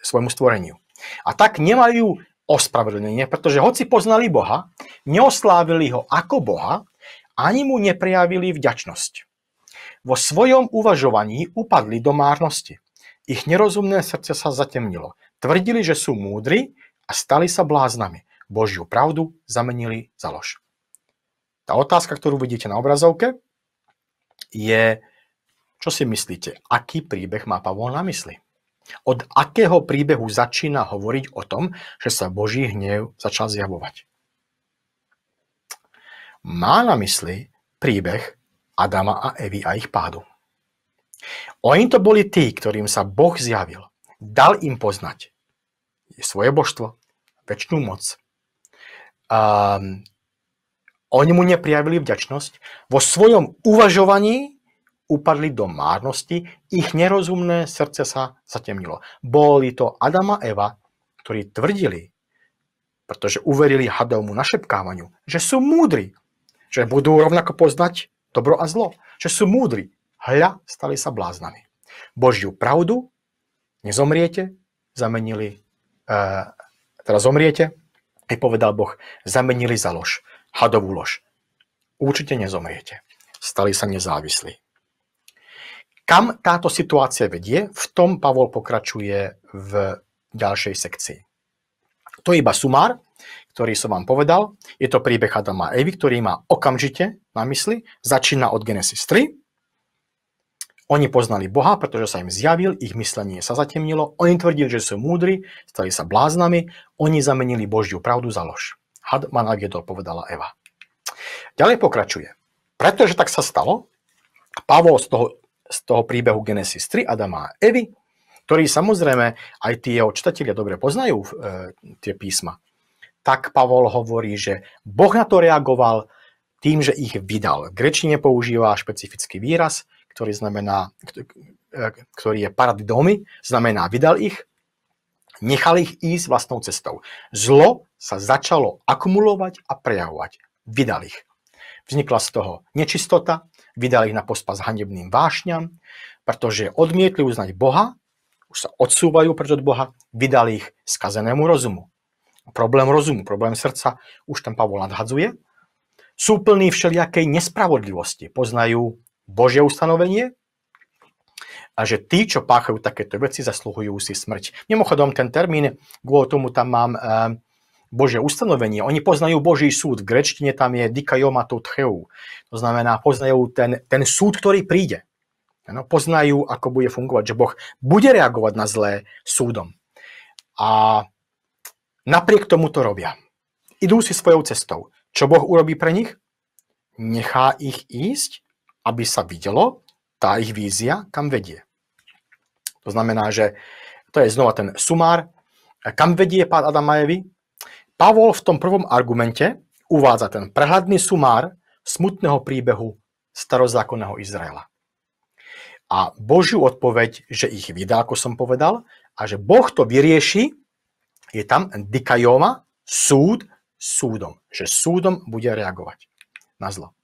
svojmu stvoreniu. A tak nemajú ospravedlnenie, pretože hoci poznali Boha, neoslávili ho ako Boha, ani mu neprejavili vďačnosť. Vo svojom uvažovaní upadli do márnosti. Ich nerozumné srdce sa zatemnilo. Tvrdili, že sú múdri a stali sa bláznami. Božiu pravdu zamenili za lož. Tá otázka, ktorú vidíte na obrazovke, je, čo si myslíte, aký príbeh má Pavol na mysli? Od akého príbehu začína hovoriť o tom, že sa Boží hnev začal zjavovať? Má na mysli príbeh Adama a Evy a ich pádu. Oni to boli tí, ktorým sa Boh zjavil. Dal im poznať svoje božstvo, väčšinu moc, um, oni mu neprijavili vďačnosť, vo svojom uvažovaní upadli do márnosti, ich nerozumné srdce sa zatemnilo. Boli to Adam a Eva, ktorí tvrdili, pretože uverili hadovmu našepkávaniu, že sú múdri, že budú rovnako poznať dobro a zlo, že sú múdri. Hľa, stali sa bláznami. Božiu pravdu, nezomriete, zamenili, e, teda zomriete, aj povedal Boh, zamenili za lož, hadovú lož. Určite nezomriete. Stali sa nezávislí. Kam táto situácia vedie, v tom Pavol pokračuje v ďalšej sekcii. To je iba sumár, ktorý som vám povedal. Je to príbeh Adama a Evy, ktorý má okamžite na mysli. Začína od Genesis 3 oni poznali Boha, pretože sa im zjavil, ich myslenie sa zatemnilo, oni tvrdili, že sú múdri, stali sa bláznami, oni zamenili Božiu pravdu za lož. Had Managedor povedala Eva. Ďalej pokračuje. Pretože tak sa stalo, Pavol z toho, z toho príbehu Genesis 3 Adama a Evy, ktorý samozrejme aj tie jeho čitatelia dobre poznajú e, tie písma, tak Pavol hovorí, že Boh na to reagoval tým, že ich vydal. V používa špecifický výraz, ktorý, znamená, eh, ktorý je paradidomy, znamená vydal ich, nechal ich ísť vlastnou cestou. Zlo sa začalo akumulovať a prejavovať. Vydal ich. Vznikla z toho nečistota, vydal ich na pospa s hanebným vášňam, pretože odmietli uznať Boha, už sa odsúvajú preč od Boha, vydal ich skazenému rozumu. Problém rozumu, problém srdca už tam Pavol nadhadzuje. Sú plní všelijakej nespravodlivosti, poznajú Božie ustanovenie a že tí, čo páchajú takéto veci, zasluhujú si smrť. Mimochodom, ten termín, kvôli tomu tam mám eh, Božie ustanovenie. Oni poznajú Boží súd. V grečtine tam je dikajomato tcheu. To znamená, poznajú ten, ten súd, ktorý príde. Ano, poznajú, ako bude fungovať, že Boh bude reagovať na zlé súdom. A napriek tomu to robia. Idú si svojou cestou. Čo Boh urobí pre nich? Nechá ich ísť aby sa videlo tá ich vízia, kam vedie. To znamená, že to je znova ten sumár, kam vedie pád Adamajevy. Pavol v tom prvom argumente uvádza ten prehľadný sumár smutného príbehu starozákonného Izraela. A Božiu odpoveď, že ich vydá, ako som povedal, a že Boh to vyrieši, je tam dikajoma, súd, súdom. Že súdom bude reagovať na zlo.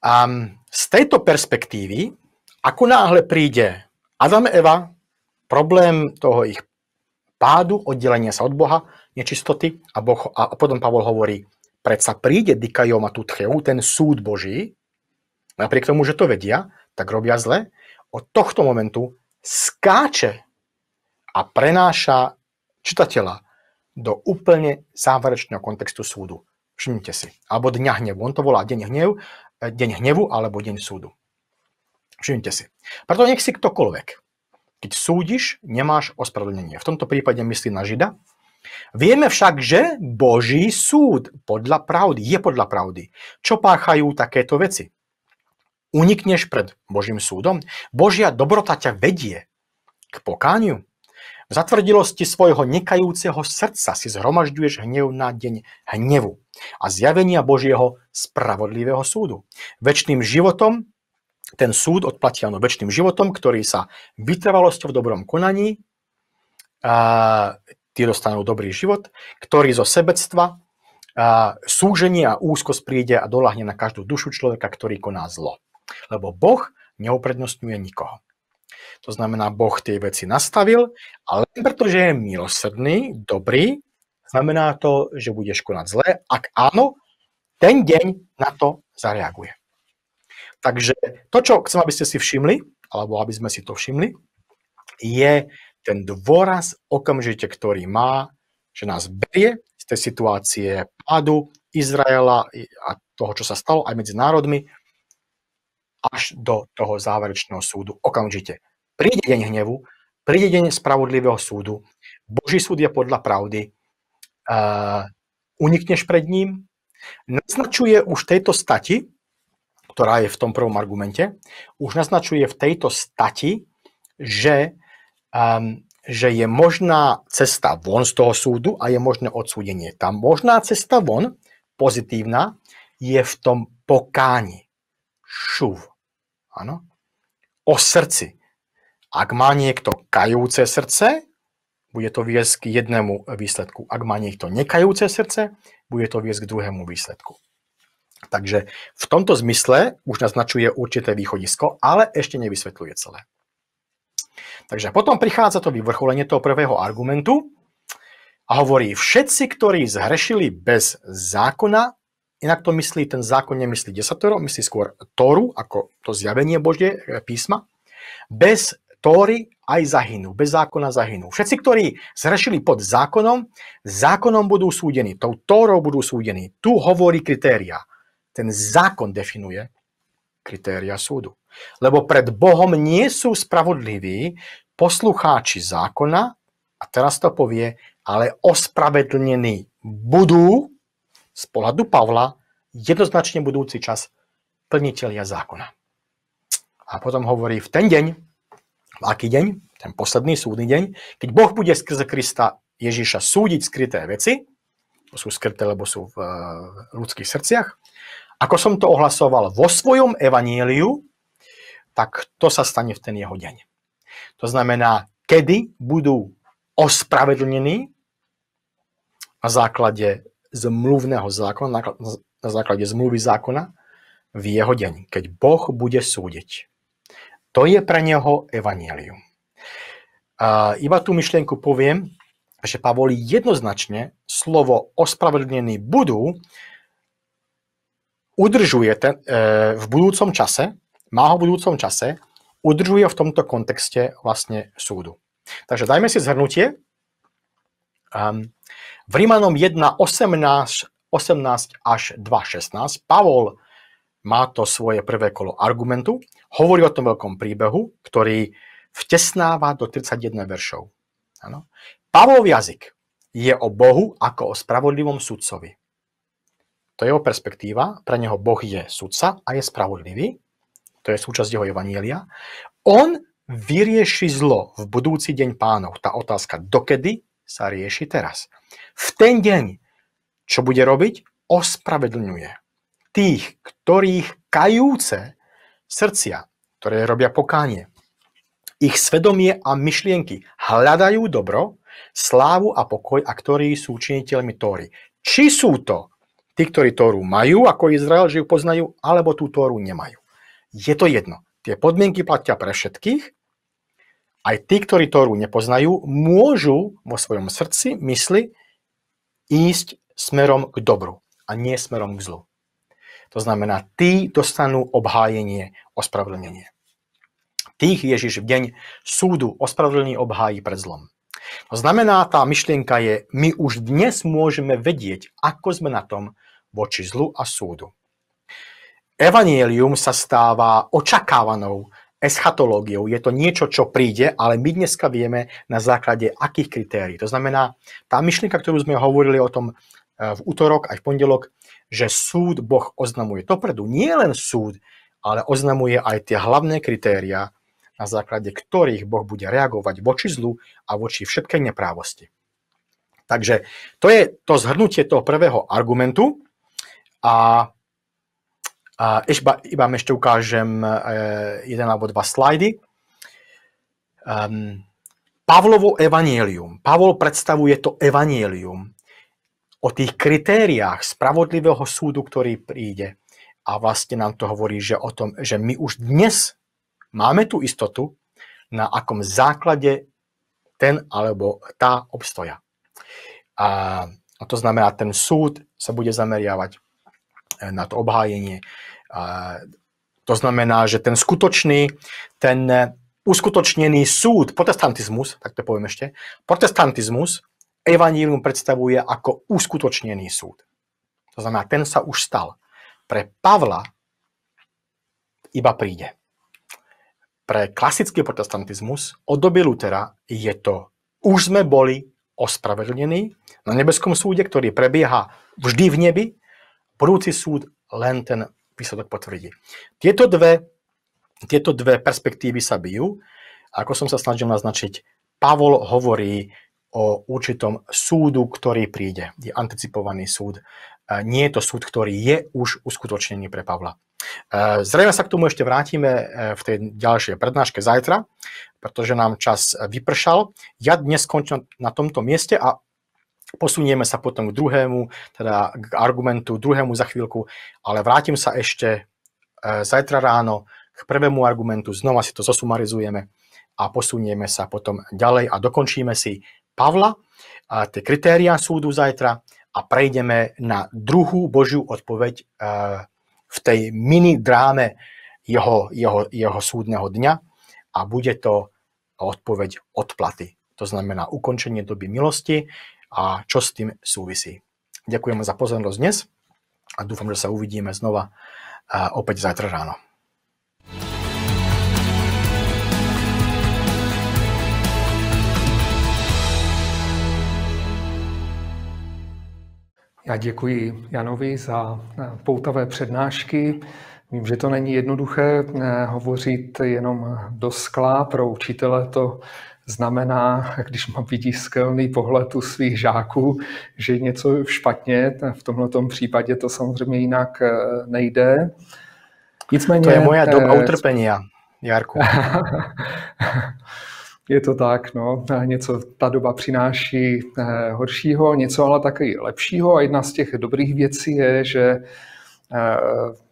A z tejto perspektívy, ako náhle príde Adam Eva, problém toho ich pádu, oddelenia sa od Boha, nečistoty a, boh, a potom Pavol hovorí, predsa príde dikajom a tutcheu, ten súd Boží, napriek tomu, že to vedia, tak robia zle, od tohto momentu skáče a prenáša čitateľa do úplne záverečného kontextu súdu. Všimnite si. Alebo dňa hnevu. On to volá deň hnev E, deň hnevu alebo deň súdu. Všimnite si. Preto nech si ktokoľvek. Keď súdiš, nemáš ospravedlnenie. V tomto prípade myslí na Žida. Vieme však, že Boží súd podľa pravdy je podľa pravdy. Čo páchajú takéto veci? Unikneš pred Božím súdom? Božia dobrota ťa vedie k pokániu? V zatvrdilosti svojho nekajúceho srdca si zhromažďuješ hnev na deň hnevu a zjavenia Božieho spravodlivého súdu. Večným životom ten súd odplatí ano, väčšným životom, ktorý sa vytrvalosťou v dobrom konaní, a, tí dostanú dobrý život, ktorý zo sebectva, a, súženie a úzkosť príde a doľahne na každú dušu človeka, ktorý koná zlo. Lebo Boh neuprednostňuje nikoho. To znamená, Boh tie veci nastavil ale pretože je milosrdný, dobrý, Znamená to, že budeš konať zle. Ak áno, ten deň na to zareaguje. Takže to, čo chcem, aby ste si všimli, alebo aby sme si to všimli, je ten dôraz okamžite, ktorý má, že nás berie z tej situácie pádu Izraela a toho, čo sa stalo aj medzi národmi, až do toho záverečného súdu okamžite. Príde deň hnevu, príde deň spravodlivého súdu, Boží súd je podľa pravdy, unikneš pred ním, naznačuje už tejto stati, ktorá je v tom prvom argumente, už naznačuje v tejto stati, že, um, že je možná cesta von z toho súdu a je možné odsúdenie. Tá možná cesta von, pozitívna, je v tom pokáni. Šuv. Áno? O srdci. Ak má niekto kajúce srdce, bude to viesť k jednému výsledku. Ak má niekto nekajúce srdce, bude to viesť k druhému výsledku. Takže v tomto zmysle už naznačuje určité východisko, ale ešte nevysvetľuje celé. Takže potom prichádza to vyvrcholenie toho prvého argumentu a hovorí, všetci, ktorí zhrešili bez zákona, inak to myslí, ten zákon nemyslí desatoro, myslí skôr Tóru, ako to zjavenie Božie e, písma, bez Tóry aj zahynú. Bez zákona zahynú. Všetci, ktorí zrešili pod zákonom, zákonom budú súdení. Tou tórou budú súdení. Tu hovorí kritéria. Ten zákon definuje kritéria súdu. Lebo pred Bohom nie sú spravodliví poslucháči zákona, a teraz to povie, ale ospravedlnení budú z pohľadu Pavla jednoznačne budúci čas plniteľia zákona. A potom hovorí, v ten deň v aký deň? Ten posledný súdny deň. Keď Boh bude skrze Krista Ježiša súdiť skryté veci, sú skryté, lebo sú v eh, ľudských srdciach, ako som to ohlasoval vo svojom evaníliu, tak to sa stane v ten jeho deň. To znamená, kedy budú ospravedlnení na základe zmluvného zákona, na základe zmluvy zákona v jeho deň, keď Boh bude súdiť. To je pre neho evanielium. A iba tú myšlienku poviem, že Pavol jednoznačne slovo ospravedlnený budú udržuje ten, e, v budúcom čase, má ho v budúcom čase, udržuje v tomto kontexte vlastne súdu. Takže dajme si zhrnutie. Um, v Rímanom 1, 18, 18 až 2, 16 Pavol má to svoje prvé kolo argumentu, hovorí o tom veľkom príbehu, ktorý vtesnáva do 31 veršov. Ano. Pavlov jazyk je o Bohu ako o spravodlivom sudcovi. To je jeho perspektíva, pre neho Boh je sudca a je spravodlivý, to je súčasť jeho evanielia. On vyrieši zlo v budúci deň pánov. Tá otázka, dokedy sa rieši teraz. V ten deň, čo bude robiť, ospravedlňuje tých, ktorých kajúce srdcia, ktoré robia pokánie, ich svedomie a myšlienky hľadajú dobro, slávu a pokoj a ktorí sú činiteľmi Tóry. Či sú to tí, ktorí Tóru majú, ako Izrael, že ju poznajú, alebo tú Tóru nemajú. Je to jedno. Tie podmienky platia pre všetkých. Aj tí, ktorí Tóru nepoznajú, môžu vo svojom srdci, mysli ísť smerom k dobru a nie smerom k zlu. To znamená, tí dostanú obhájenie, ospravedlnenie. Tých Ježiš v deň súdu ospravedlní obhájí pred zlom. To znamená, tá myšlienka je, my už dnes môžeme vedieť, ako sme na tom voči zlu a súdu. Evangelium sa stáva očakávanou eschatológiou. Je to niečo, čo príde, ale my dneska vieme na základe akých kritérií. To znamená, tá myšlienka, ktorú sme hovorili o tom eh, v útorok aj v pondelok, že súd Boh oznamuje dopredu. Nie len súd, ale oznamuje aj tie hlavné kritéria, na základe ktorých Boh bude reagovať voči zlu a voči všetkej neprávosti. Takže to je to zhrnutie toho prvého argumentu a, a iba, ešte ukážem e, jeden alebo dva slajdy. Um, Pavlovo evanielium. Pavol predstavuje to evanielium o tých kritériách spravodlivého súdu, ktorý príde. A vlastne nám to hovorí, že o tom, že my už dnes máme tú istotu, na akom základe ten alebo tá obstoja. A, to znamená, ten súd sa bude zameriavať e, na to obhájenie. A, to znamená, že ten skutočný, ten e, uskutočnený súd, protestantizmus, tak to poviem ešte, protestantizmus Evangelium predstavuje ako uskutočnený súd. To znamená, ten sa už stal. Pre Pavla iba príde. Pre klasický protestantizmus od doby Lutera je to už sme boli ospravedlnení na nebeskom súde, ktorý prebieha vždy v nebi, budúci súd len ten výsledok potvrdí. Tieto dve, tieto dve perspektívy sa bijú. Ako som sa snažil naznačiť, Pavol hovorí, o určitom súdu, ktorý príde. Je anticipovaný súd. E, nie je to súd, ktorý je už uskutočnený pre Pavla. E, zrejme sa k tomu ešte vrátime e, v tej ďalšej prednáške zajtra, pretože nám čas vypršal. Ja dnes skončím na tomto mieste a posunieme sa potom k druhému, teda k argumentu druhému za chvíľku, ale vrátim sa ešte zajtra ráno k prvému argumentu, znova si to zosumarizujeme a posunieme sa potom ďalej a dokončíme si Pavla a tie kritéria súdu zajtra a prejdeme na druhú Božiu odpoveď eh, v tej mini dráme jeho, jeho, jeho súdneho dňa a bude to odpoveď odplaty. To znamená ukončenie doby milosti a čo s tým súvisí. Ďakujem za pozornosť dnes a dúfam, že sa uvidíme znova eh, opäť zajtra ráno. Já děkuji Janovi za eh, poutavé přednášky. Vím, že to není jednoduché eh, hovořit jenom do skla. Pro učitele to znamená, když mám vidískelný pohled u svých žáků, že něco špatně. V tomto případě to samozřejmě jinak eh, nejde. Nicméně... To je moje doba utrpenia, Jarku. Je to tak, no. Něco ta doba přináší eh, horšího, něco ale taky lepšího. A jedna z těch dobrých věcí je, že eh,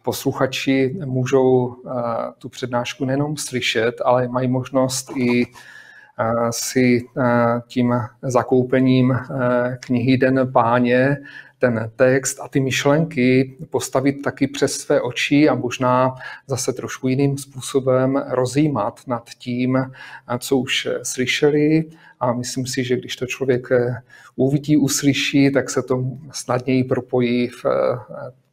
posluchači můžou eh, tu přednášku nejenom slyšet, ale mají možnost i si tím zakoupením knihy Den páně ten text a ty myšlenky postavit taky přes své oči a možná zase trošku jiným způsobem rozjímat nad tím, co už slyšeli. A myslím si, že když to člověk uvidí, uslyší, tak se to snadněji propojí v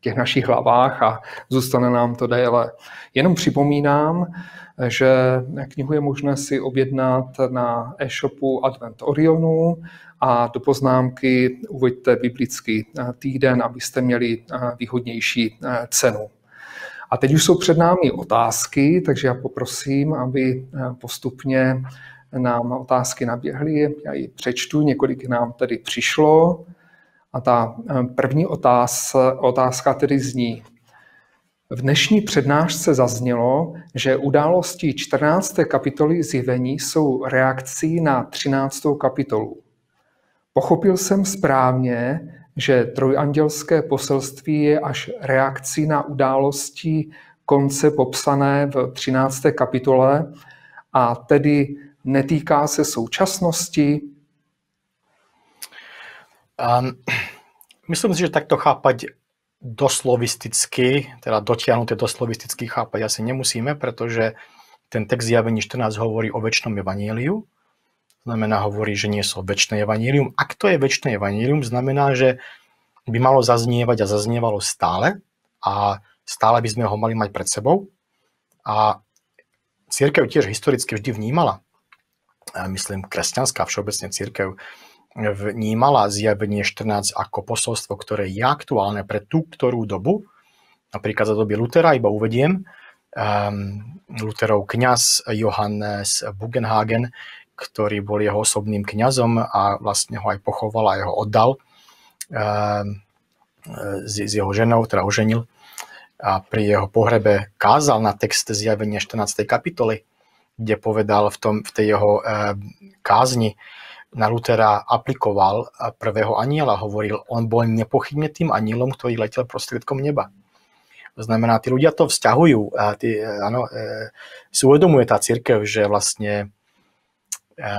těch našich hlavách a zůstane nám to déle. Jenom připomínám, že knihu je možné si objednat na e-shopu Advent Orionu a do poznámky uveďte biblický eh, týden, abyste měli eh, výhodnější eh, cenu. A teď už jsou před námi otázky, takže já poprosím, aby postupně nám otázky naběhly. Já ji přečtu, několik nám tady přišlo. A ta první otázka, otázka tedy zní, v dnešní přednášce zaznělo, že události 14. kapitoly zjevení jsou reakcí na 13. kapitolu. Pochopil jsem správně, že trojandělské poselství je až reakcí na události konce popsané v 13. kapitole a tedy netýká se současnosti? Um, myslím si, že takto chápať doslovisticky, teda dotiahnuté doslovisticky chápať asi nemusíme, pretože ten text zjavení 14 hovorí o väčšnom evaníliu, znamená hovorí, že nie sú väčšné evanílium. Ak to je väčšné evanílium, znamená, že by malo zaznievať a zaznievalo stále a stále by sme ho mali mať pred sebou. A církev tiež historicky vždy vnímala, myslím, kresťanská všeobecne církev, vnímala zjavenie 14 ako posolstvo, ktoré je aktuálne pre tú ktorú dobu, napríklad za doby Lutera, iba uvediem, um, Luterov kňaz Johannes Bugenhagen, ktorý bol jeho osobným kňazom a vlastne ho aj pochoval a jeho oddal um, z, z jeho ženou, teda oženil a pri jeho pohrebe kázal na text zjavenia 14. kapitoly, kde povedal v, tom, v tej jeho um, kázni, na Lutera aplikoval prvého aniela, hovoril, on bol nepochybne tým anielom, ktorý letel prostriedkom neba. To znamená, tí ľudia to vzťahujú. A tí, ano, e, e, si uvedomuje tá církev, že vlastne e,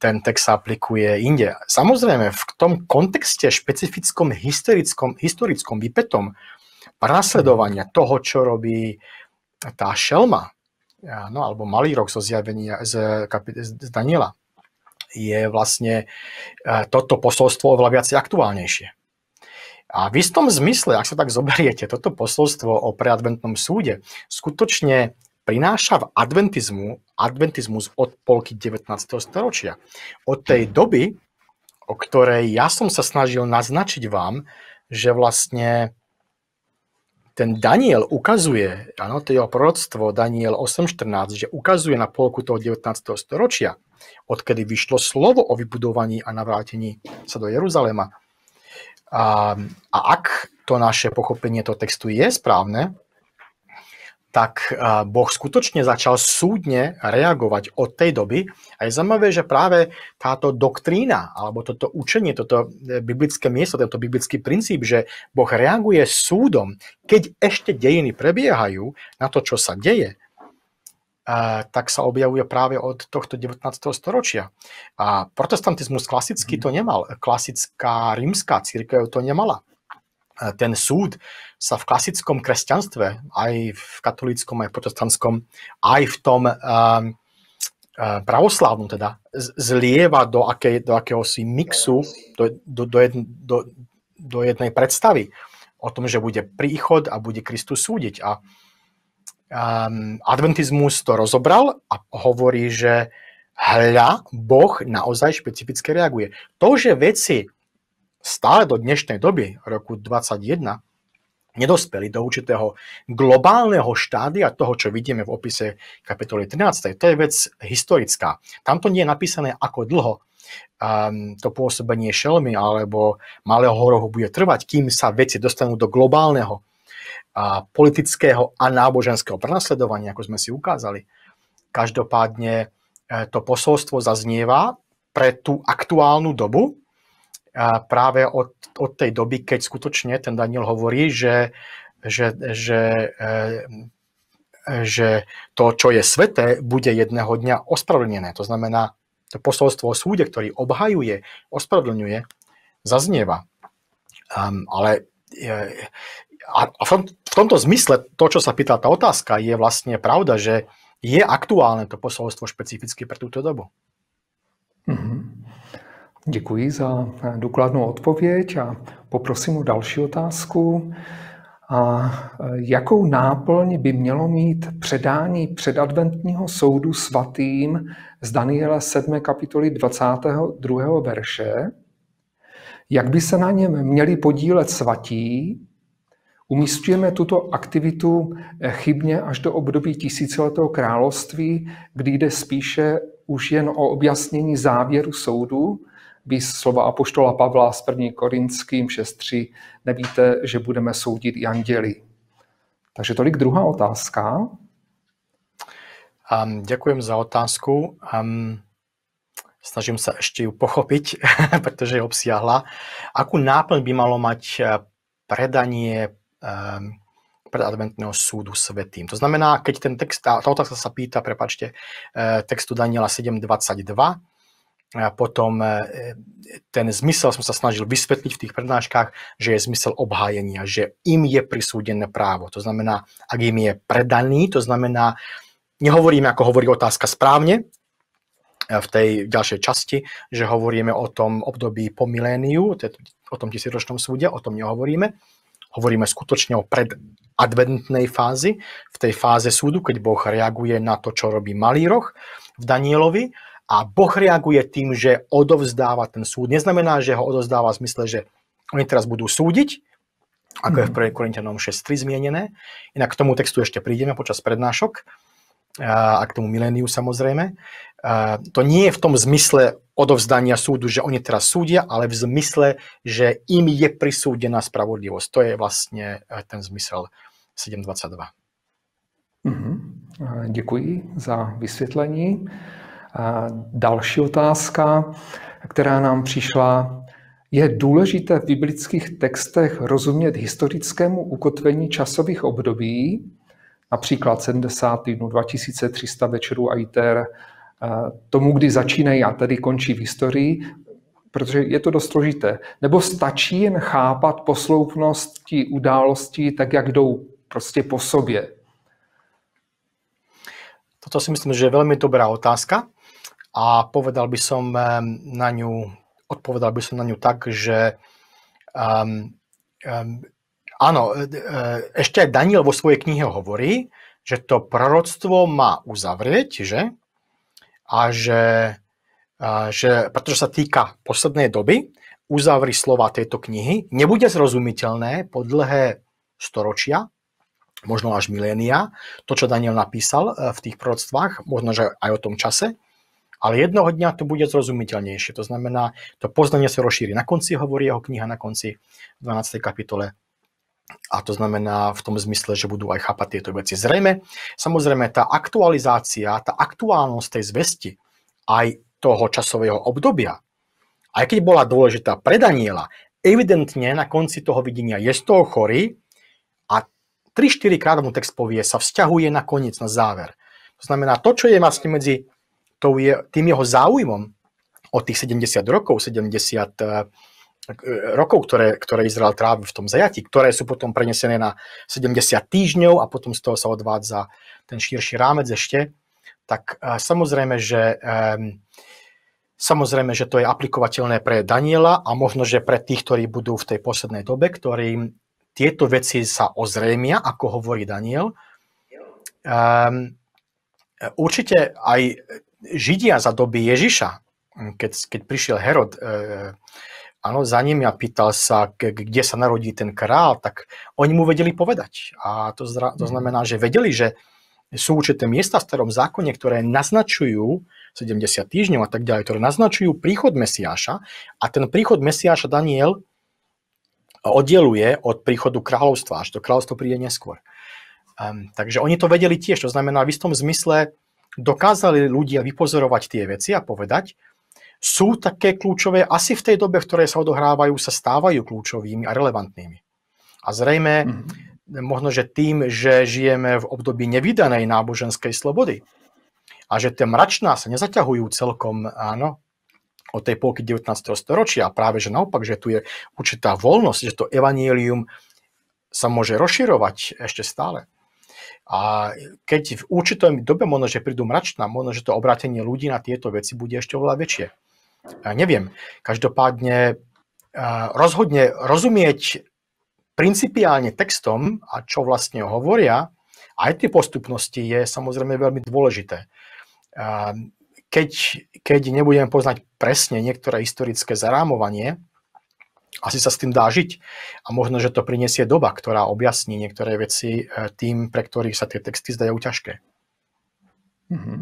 ten text sa aplikuje inde. Samozrejme, v tom kontexte špecifickom, historickom, historickom vypetom prasledovania toho, čo robí tá šelma, no, alebo malý rok zo zjavenia z, z Daniela, je vlastne e, toto posolstvo oveľa viac aktuálnejšie. A v istom zmysle, ak sa tak zoberiete, toto posolstvo o preadventnom súde skutočne prináša v adventizmu, adventizmus od polky 19. storočia. Od tej doby, o ktorej ja som sa snažil naznačiť vám, že vlastne ten Daniel ukazuje, áno, to jeho proroctvo Daniel 8.14, že ukazuje na polku toho 19. storočia, odkedy vyšlo slovo o vybudovaní a navrátení sa do Jeruzalema. A, a ak to naše pochopenie toho textu je správne, tak Boh skutočne začal súdne reagovať od tej doby. A je zaujímavé, že práve táto doktrína, alebo toto učenie, toto e, biblické miesto, tento biblický princíp, že Boh reaguje súdom, keď ešte dejiny prebiehajú na to, čo sa deje, tak sa objavuje práve od tohto 19. storočia. A protestantizmus klasicky to mhm. nemal. Klasická rímska církev to nemala. Ten súd sa v klasickom kresťanstve, aj v katolíckom, aj v protestantskom, aj v tom pravoslávnom teda, zlieva do, akej, do akéhosi mixu, do, do, do, jedn, do, do jednej predstavy o tom, že bude príchod a bude Kristus súdiť. A um, adventizmus to rozobral a hovorí, že hľa, Boh naozaj špecificky reaguje. To, že veci stále do dnešnej doby, roku 21, nedospeli do určitého globálneho štádia toho, čo vidíme v opise kapitoly 13. To je vec historická. Tamto nie je napísané, ako dlho um, to pôsobenie šelmy alebo malého horohu bude trvať, kým sa veci dostanú do globálneho a politického a náboženského prenasledovania, ako sme si ukázali. Každopádne e, to posolstvo zaznieva pre tú aktuálnu dobu, e, práve od, od tej doby, keď skutočne ten Daniel hovorí, že, že, že, e, že to, čo je sveté, bude jedného dňa ospravedlnené. To znamená, to posolstvo o súde, ktorý obhajuje, ospravedlňuje, zaznieva. Um, ale a v, tom, v tomto zmysle to, čo sa pýtala tá otázka, je vlastne pravda, že je aktuálne to posolstvo špecificky pre túto dobu. Mm-hmm. Děkuji za důkladnou odpověď a poprosím o další otázku. A e, jakou náplň by mělo mít předání předadventního soudu svatým z Daniela 7. kapitoly 22. verše? Jak by se na něm měli podílet svatí, Umístujeme tuto aktivitu eh, chybně až do období tisíciletého království, kdy jde spíše už jen o objasnění závěru soudu, by slova Apoštola Pavla z 1. Korinským 6.3, nevíte, že budeme soudit i anděli. Takže tolik druhá otázka. Um, ďakujem za otázku. Um, snažím sa ešte ju pochopiť, pretože je obsiahla. Akú náplň by malo mať eh, predanie Ehm, adventného súdu svetým. To znamená, keď ten text, tá otázka sa pýta, prepačte, eh, textu Daniela 7.22, a potom eh, ten zmysel som sa snažil vysvetliť v tých prednáškach, že je zmysel obhájenia, že im je prisúdené právo. To znamená, ak im je predaný, to znamená, nehovoríme, ako hovorí otázka správne, eh, v tej ďalšej časti, že hovoríme o tom období po miléniu, o tom tisíročnom súde, o tom nehovoríme, Hovoríme skutočne o predadventnej fázi, v tej fáze súdu, keď Boh reaguje na to, čo robí malý roh v Danielovi a Boh reaguje tým, že odovzdáva ten súd. Neznamená, že ho odovzdáva v zmysle, že oni teraz budú súdiť, ako je v 1. Korintianom 6.3 zmienené. Inak k tomu textu ešte prídeme počas prednášok a k tomu miléniu samozrejme to nie je v tom zmysle odovzdania súdu, že oni teraz súdia, ale v zmysle, že im je prisúdená spravodlivosť. To je vlastne e, ten zmysel 7.22. Mm-hmm. Děkuji za vysvětlení. další otázka, která nám přišla, je důležité v biblických textech rozumět historickému ukotvení časových období, například 70 týdnů, 2300 večerů a ITER, tomu, kdy začínají a tady končí v historii, protože je to dost složité. Nebo stačí jen chápat posloupnosti událostí tak, jak jdou prostě po sobě? Toto si myslím, že je velmi dobrá otázka a povedal by som eh, na ňu, odpovedal by som na ňu tak, že um, um, áno, eh, eh, ešte aj Daniel vo svojej knihe hovorí, že to proroctvo má uzavrieť, že? a že, a že pretože sa týka poslednej doby, uzavri slova tejto knihy, nebude zrozumiteľné po dlhé storočia, možno až milénia, to, čo Daniel napísal e, v tých prorodstvách, možno že aj o tom čase, ale jednoho dňa to bude zrozumiteľnejšie. To znamená, to poznanie sa rozšíri. Na konci hovorí jeho kniha, na konci 12. kapitole a to znamená v tom zmysle, že budú aj chápať tieto veci. Zrejme, samozrejme, tá aktualizácia, tá aktuálnosť tej zvesti aj toho časového obdobia, aj keď bola dôležitá pre Daniela, evidentne na konci toho videnia je z toho chorý a 3-4 krát mu text povie, sa vzťahuje na koniec, na záver. To znamená, to, čo je vlastne medzi tým jeho záujmom od tých 70 rokov, 70, E, rokov, ktoré, ktoré Izrael trávi v tom zajati, ktoré sú potom prenesené na 70 týždňov a potom z toho sa odvádza ten širší rámec ešte, tak e, samozrejme, že Samozrejme, že to je aplikovateľné pre Daniela a možno, že pre tých, ktorí budú v tej poslednej dobe, ktorým tieto veci sa ozrejmia, ako hovorí Daniel. Um, určite aj Židia za doby Ježiša, keď, keď prišiel Herod, uh, áno, za ním a pýtal sa, kde sa narodí ten král, tak oni mu vedeli povedať. A to, zra, to mhm. znamená, že vedeli, že sú určité miesta v starom zákone, ktoré naznačujú 70 týždňov a tak ďalej, ktoré naznačujú príchod Mesiáša a ten príchod Mesiáša Daniel oddeluje od príchodu kráľovstva, až to kráľovstvo príde neskôr. Um, takže oni to vedeli tiež, to znamená, v istom zmysle dokázali ľudia vypozorovať tie veci a povedať, sú také kľúčové, asi v tej dobe, v ktorej sa odohrávajú, sa stávajú kľúčovými a relevantnými. A zrejme, mm-hmm. možno, že tým, že žijeme v období nevydanej náboženskej slobody a že tie mračná sa nezaťahujú celkom, áno, od tej polky 19. storočia, práve že naopak, že tu je určitá voľnosť, že to evanílium sa môže rozširovať ešte stále. A keď v určitom dobe možno, že prídu mračná, možno, že to obrátenie ľudí na tieto veci bude ešte oveľa väčšie. Ja neviem. Každopádne rozhodne rozumieť principiálne textom a čo vlastne hovoria, aj tie postupnosti je samozrejme veľmi dôležité. Keď, keď nebudem poznať presne niektoré historické zarámovanie, asi sa s tým dá žiť. A možno, že to prinesie doba, ktorá objasní niektoré veci e, tým, pre ktorých sa tie texty zdajú ťažké. Mm-hmm.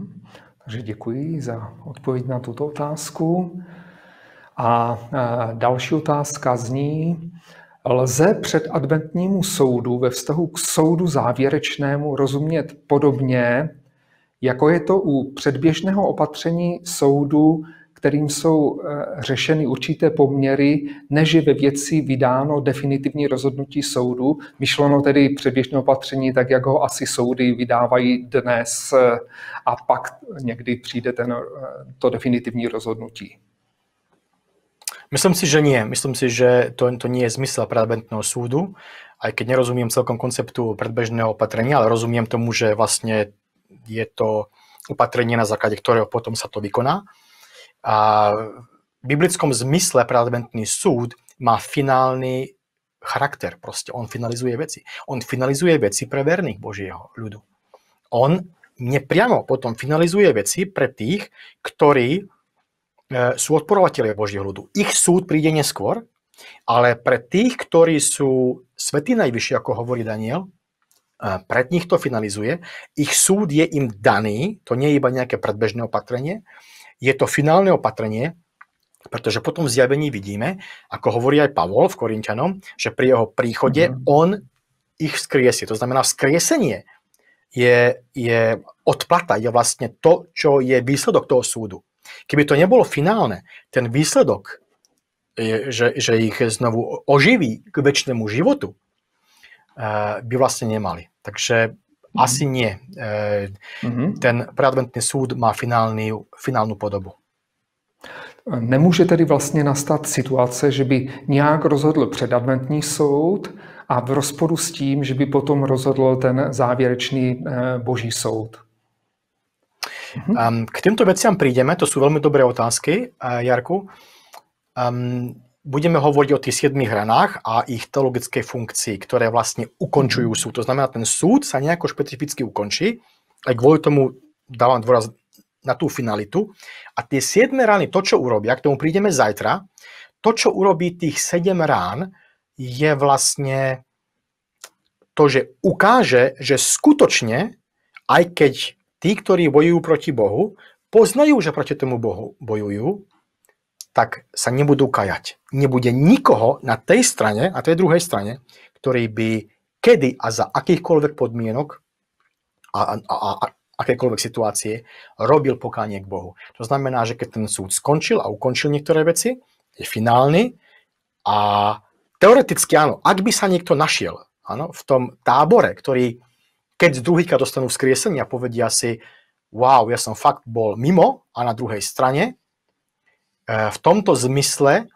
Takže děkuji za odpověď na tuto otázku. A e, další otázka zní, lze před adventnímu soudu ve vztahu k soudu závěrečnému rozumět podobně, jako je to u předběžného opatření soudu kterým jsou eh, řešeny určité poměry, než je ve věci vydáno definitivní rozhodnutí soudu, myšleno tedy předběžné opatření, tak jak ho asi soudy vydávají dnes eh, a pak někdy přijde ten, eh, to definitivní rozhodnutí. Myslím si, že nie. Myslím si, že to, to nie je zmysel predbentného súdu, aj keď nerozumiem celkom konceptu predbežného opatrenia, ale rozumiem tomu, že vlastne je to opatrenie, na základe ktorého potom sa to vykoná. A v biblickom zmysle preadventný súd má finálny charakter. Proste on finalizuje veci. On finalizuje veci pre verných Božieho ľudu. On nepriamo potom finalizuje veci pre tých, ktorí e, sú odporovateľia Božieho ľudu. Ich súd príde neskôr, ale pre tých, ktorí sú svetí najvyššie, ako hovorí Daniel, e, pred nich to finalizuje. Ich súd je im daný, to nie je iba nejaké predbežné opatrenie, je to finálne opatrenie, pretože potom v zjavení vidíme, ako hovorí aj Pavol v Korinťanom, že pri jeho príchode mm-hmm. on ich vzkriesie. To znamená, vzkriesenie je, je odplata, je vlastne to, čo je výsledok toho súdu. Keby to nebolo finálne, ten výsledok, je, že, že ich znovu oživí k väčšnému životu, eh, by vlastne nemali. Takže Mhm. Asi nie. Mm-hmm. Ten preadventný súd má finální, finálnu podobu. E, nemůže tedy vlastně nastat situace, že by nějak rozhodl předadventní soud a v rozporu s tím, že by potom rozhodl ten závěrečný e, boží soud. hmm k týmto veciam prídeme, to sú veľmi dobré otázky, Jarku budeme hovoriť o tých siedmých hranách a ich teologickej funkcii, ktoré vlastne ukončujú mhm. súd. To znamená, ten súd sa nejako špecificky ukončí, aj kvôli tomu dávam dôraz na tú finalitu. A tie siedme rány, to, čo urobia, k tomu prídeme zajtra, to, čo urobí tých sedem rán, je vlastne to, že ukáže, že skutočne, aj keď tí, ktorí bojujú proti Bohu, poznajú, že proti tomu Bohu bojujú, tak sa nebudú kajať. Nebude nikoho na tej strane, a tej druhej strane, ktorý by kedy a za akýchkoľvek podmienok a, a, a, akékoľvek situácie robil pokánie k Bohu. To znamená, že keď ten súd skončil a ukončil niektoré veci, je finálny a teoreticky áno, ak by sa niekto našiel áno, v tom tábore, ktorý keď z druhýka dostanú vzkriesenie a povedia si, wow, ja som fakt bol mimo a na druhej strane, E, v tomto zmysle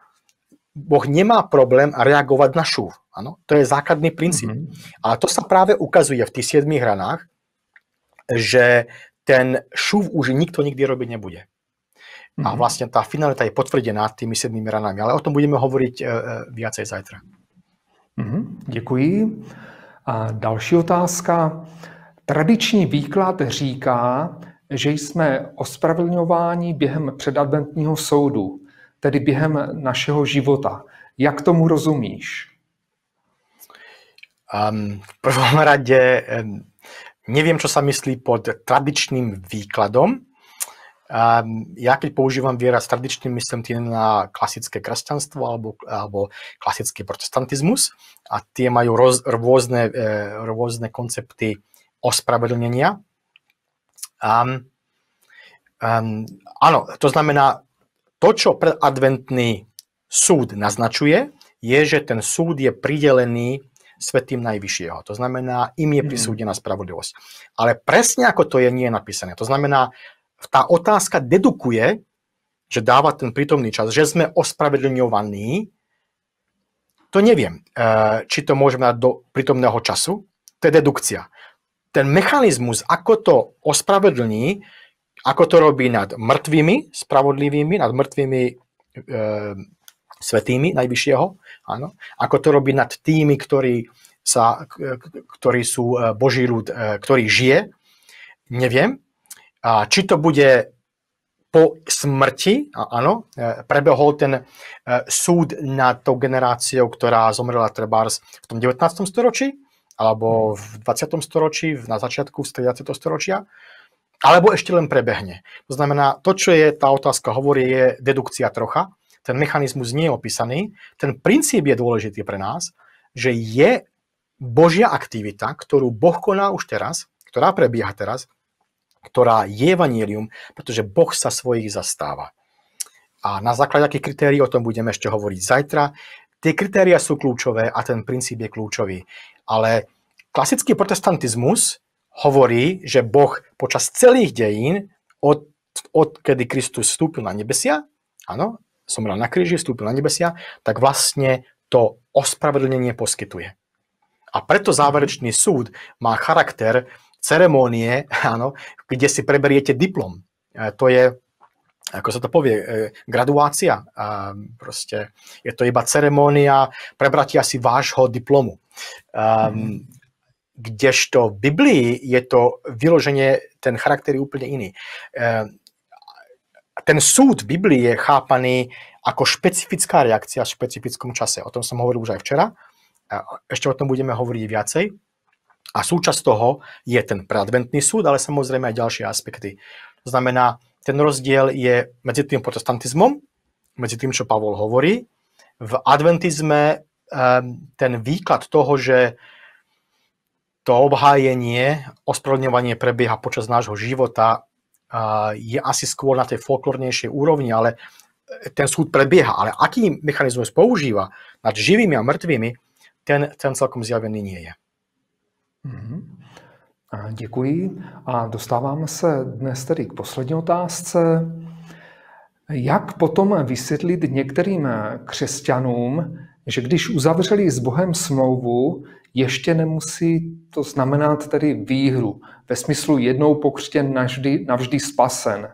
Boh nemá problém reagovať na šúv. Ano? To je základný princíp. Mm-hmm. A to sa práve ukazuje v tých siedmých hranách, že ten šúv už nikto nikdy robiť nebude. Mm-hmm. A mhm. vlastne tá finalita je potvrdená tými siedmými ranami, ale o tom budeme hovoriť e, e viacej zajtra. Mm-hmm. Děkuji. A další otázka. Tradiční výklad říká, že jsme ospravedlňováni během předadventního soudu, tedy během našeho života. Jak tomu rozumíš? Um, v prvom rade ehm, neviem, čo sa myslí pod tradičným výkladom. Um, ja keď používam viera s tradičným, myslím tým na klasické kresťanstvo alebo, alebo klasický protestantizmus a tie majú roz, rôzne, e, rôzne koncepty ospravedlnenia. Um, um, áno, to znamená, to, čo predadventný súd naznačuje, je, že ten súd je pridelený svetým najvyššieho. To znamená, im je mhm. prisúdená spravodlivosť. Ale presne ako to je, nie je napísané. To znamená, tá otázka dedukuje, že dáva ten prítomný čas, že sme ospravedlňovaní, to neviem, eh, či to môžeme dať do prítomného času. To je dedukcia ten mechanizmus, ako to ospravedlní, ako to robí nad mŕtvými, spravodlivými, nad mŕtvými e, svetými najvyššieho, áno, ako to robí nad tými, ktorí, sa, ktorí sú e, Boží ľud, e, ktorý žije, neviem. A či to bude po smrti, áno, e, prebehol ten súd nad tou generáciou, ktorá zomrela trebárs v tom 19. storočí, alebo v 20. storočí, na začiatku 30. storočia, alebo ešte len prebehne. To znamená, to, čo je tá otázka hovorí, je dedukcia trocha. Ten mechanizmus nie je opísaný. Ten princíp je dôležitý pre nás, že je Božia aktivita, ktorú Boh koná už teraz, ktorá prebieha teraz, ktorá je vanílium, pretože Boh sa svojich zastáva. A na základe akých kritérií, o tom budeme ešte hovoriť zajtra, tie kritéria sú kľúčové a ten princíp je kľúčový. Ale klasický protestantizmus hovorí, že Boh počas celých dejín, od, od kedy Kristus vstúpil na nebesia, áno, zomrel na kríži, vstúpil na nebesia, tak vlastne to ospravedlnenie poskytuje. A preto záverečný súd má charakter ceremónie, áno, kde si preberiete diplom. E, to je ako sa to povie, e, graduácia. proste je to iba ceremónia prebratia si vášho diplomu. Um, kdežto v Biblii je to vyloženie, ten charakter je úplne iný. E, ten súd v Biblii je chápaný ako špecifická reakcia v špecifickom čase. O tom som hovoril už aj včera. Ešte o tom budeme hovoriť viacej. A súčasť toho je ten preadventný súd, ale samozrejme aj ďalšie aspekty. To znamená, ten rozdiel je medzi tým protestantizmom, medzi tým, čo Pavol hovorí. V adventizme ehm, ten výklad toho, že to obhájenie, ospravedlňovanie prebieha počas nášho života, je asi skôr na tej folklornejšej úrovni, ale e, ten súd prebieha. Ale aký mechanizmus používa nad živými a mŕtvými, ten, ten celkom zjavený nie je. Mm-hmm. Děkuji a dostáváme se dnes tedy k poslední otázce. Jak potom vysvětlit některým křesťanům, že když uzavřeli s Bohem smlouvu, ještě nemusí to znamenat tedy výhru, ve smyslu jednou pokřtěn navždy, navždy spasen.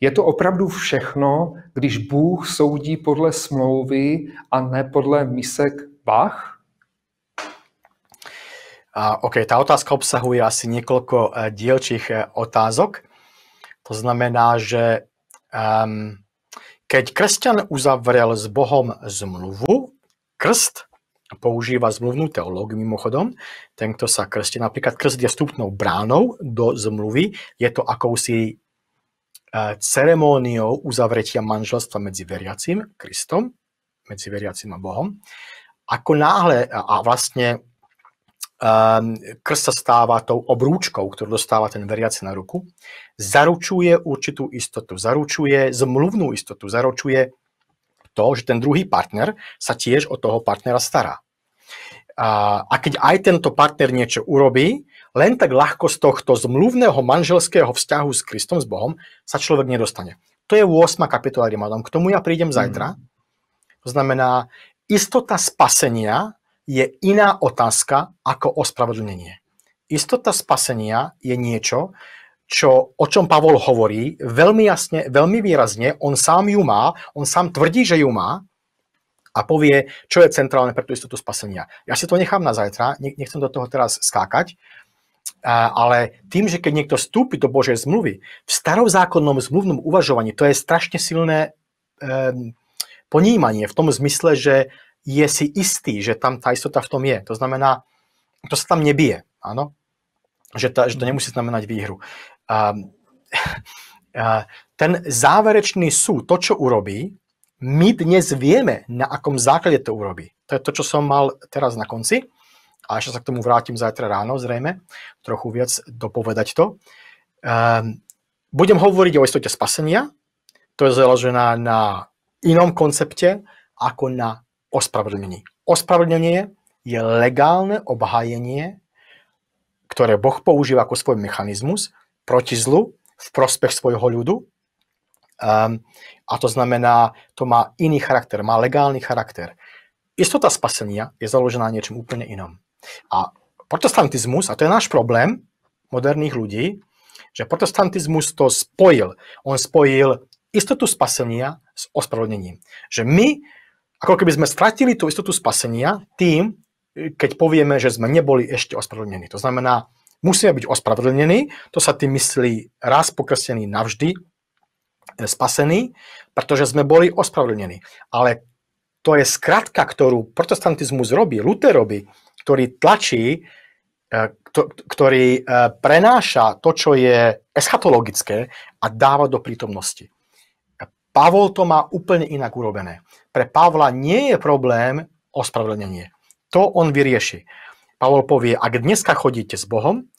Je to opravdu všechno, když Bůh soudí podle smlouvy a ne podle misek Bach? OK, tá otázka obsahuje asi niekoľko e, dielčích e, otázok. To znamená, že um, keď kresťan uzavrel s Bohom zmluvu, krst používa zmluvnú teológiu mimochodom, ten, kto sa krstí, napríklad krst je vstupnou bránou do zmluvy, je to akousi e, ceremóniou uzavretia manželstva medzi veriacím, Kristom, medzi veriacím a Bohom. Ako náhle, a vlastne Ehm, krst sa stáva tou obrúčkou, ktorú dostáva ten veriaci na ruku, zaručuje určitú istotu, zaručuje zmluvnú istotu, zaručuje to, že ten druhý partner sa tiež o toho partnera stará. A, a keď aj tento partner niečo urobí, len tak ľahko z tohto zmluvného manželského vzťahu s Kristom, s Bohom, sa človek nedostane. To je 8. kapitola Rimanom. K tomu ja prídem zajtra. Mm. To znamená, istota spasenia je iná otázka ako ospravedlnenie. Istota spasenia je niečo, čo, o čom Pavol hovorí veľmi jasne, veľmi výrazne, on sám ju má, on sám tvrdí, že ju má a povie, čo je centrálne pre tú istotu spasenia. Ja si to nechám na zajtra, nechcem do toho teraz skákať, ale tým, že keď niekto vstúpi do Božej zmluvy, v starozákonnom zmluvnom uvažovaní, to je strašne silné um, ponímanie v tom zmysle, že je si istý, že tam tá istota v tom je. To znamená, to sa tam nebije, áno? Že, ta, že to mhm. nemusí znamenať výhru. A, a, ten záverečný súd, to, čo urobí, my dnes vieme, na akom základe to urobí. To je to, čo som mal teraz na konci. A ešte sa k tomu vrátim zajtra ráno, zrejme, trochu viac dopovedať to. Um, budem hovoriť o istote spasenia, to je založená na inom koncepte ako na ospravedlnení. Ospravedlnenie je legálne obhájenie, ktoré Boh používa ako svoj mechanizmus proti zlu v prospech svojho ľudu. Um, a to znamená, to má iný charakter, má legálny charakter. Istota spasenia je založená na niečom úplne inom. A protestantizmus, a to je náš problém moderných ľudí, že protestantizmus to spojil. On spojil istotu spasenia s ospravedlnením. Že my ako keby sme stratili tú istotu spasenia tým, keď povieme, že sme neboli ešte ospravedlnení. To znamená, musíme byť ospravedlnení, to sa tým myslí raz pokrstený navždy, e, spasený, pretože sme boli ospravedlnení. Ale to je skratka, ktorú protestantizmus robí, Luther robí, ktorý tlačí, e, ktorý e, prenáša to, čo je eschatologické a dáva do prítomnosti. Pavol to má úplne inak urobené pre Pavla nie je problém ospravedlnenie. To on vyrieši. Pavol povie, ak dneska chodíte s Bohom,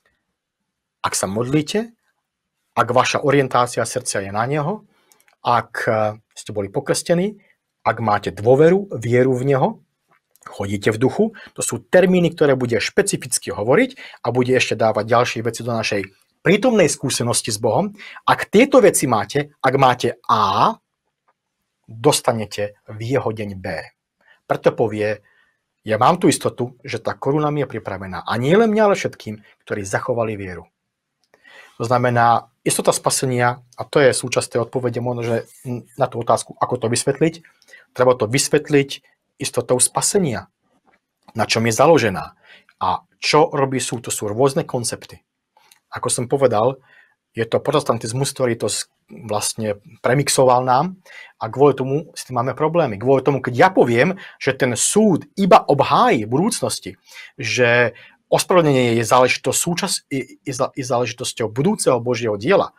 ak sa modlíte, ak vaša orientácia srdca je na Neho, ak eh, ste boli pokrstení, ak máte dôveru, vieru v Neho, chodíte v duchu, to sú termíny, ktoré bude špecificky hovoriť a bude ešte dávať ďalšie veci do našej prítomnej skúsenosti s Bohom. Ak tieto veci máte, ak máte A, dostanete v jeho deň B. Preto povie, ja mám tu istotu, že tá koruna mi je pripravená. A nie len mňa, ale všetkým, ktorí zachovali vieru. To znamená, istota spasenia, a to je súčasť tej odpovede možno, že na tú otázku, ako to vysvetliť, treba to vysvetliť istotou spasenia, na čom je založená. A čo robí sú, to sú rôzne koncepty. Ako som povedal, je to protestantizmus, ktorý to vlastne premixoval nám a kvôli tomu s tým máme problémy. Kvôli tomu, keď ja poviem, že ten súd iba obhájí v budúcnosti, že ospravedlnenie je, záležitosť súčas, je, záležitosťou budúceho Božieho diela,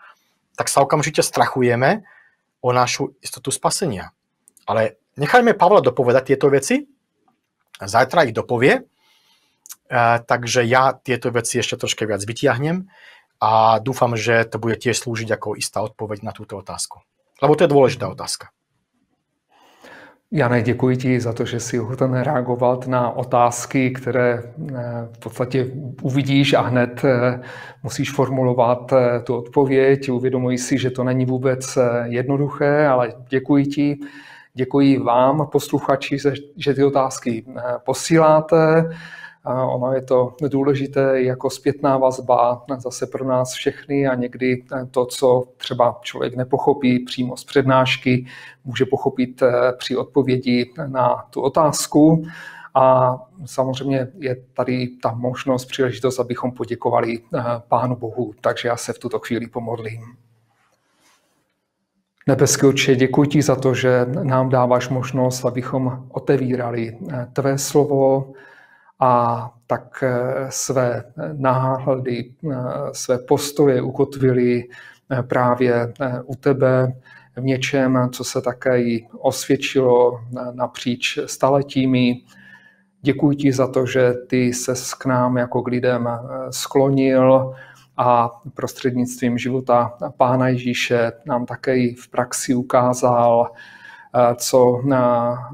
tak sa okamžite strachujeme o našu istotu spasenia. Ale nechajme Pavla dopovedať tieto veci, zajtra ich dopovie, e, takže ja tieto veci ešte trošku viac vytiahnem a dúfam, že to bude tiež slúžiť ako istá odpoveď na túto otázku. Lebo to je dôležitá mhm. otázka. Jane, děkuji ti za to, že si ochoten reagovat na otázky, které eh, v podstatě uvidíš a hned eh, musíš formulovat eh, tu odpověď. Uvědomuji si, že to není vůbec jednoduché, ale děkuji ti. Děkuji vám, posluchači, že ty otázky posíláte. Ono je to důležité jako zpětná vazba zase pro nás všechny a někdy to, co třeba člověk nepochopí přímo z přednášky, může pochopit eh, při odpovědi na tu otázku. A samozřejmě je tady ta možnost, příležitost, abychom poděkovali eh, Pánu Bohu. Takže já se v tuto chvíli pomodlím. Nebeský oče, děkuji ti za to, že nám dáváš možnost, abychom otevírali eh, tvé slovo, a tak e, své náhledy, e, své postoje ukotvili e, právě u tebe v něčem, co se také osvědčilo napříč staletími. Děkuji ti za to, že ty se k nám jako k lidem sklonil a prostřednictvím života Pána Ježíše nám také v praxi ukázal, co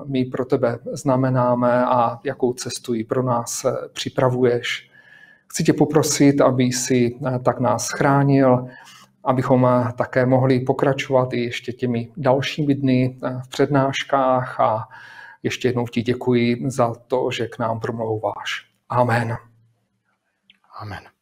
my pro tebe znamenáme a jakou cestu ji pro nás eh, připravuješ. Chci tě poprosit, aby si eh, tak nás chránil, abychom eh, také mohli pokračovat i ještě těmi dalšími dny v přednáškách a ještě jednou ti děkuji za to, že k nám promlouváš. Amen. Amen.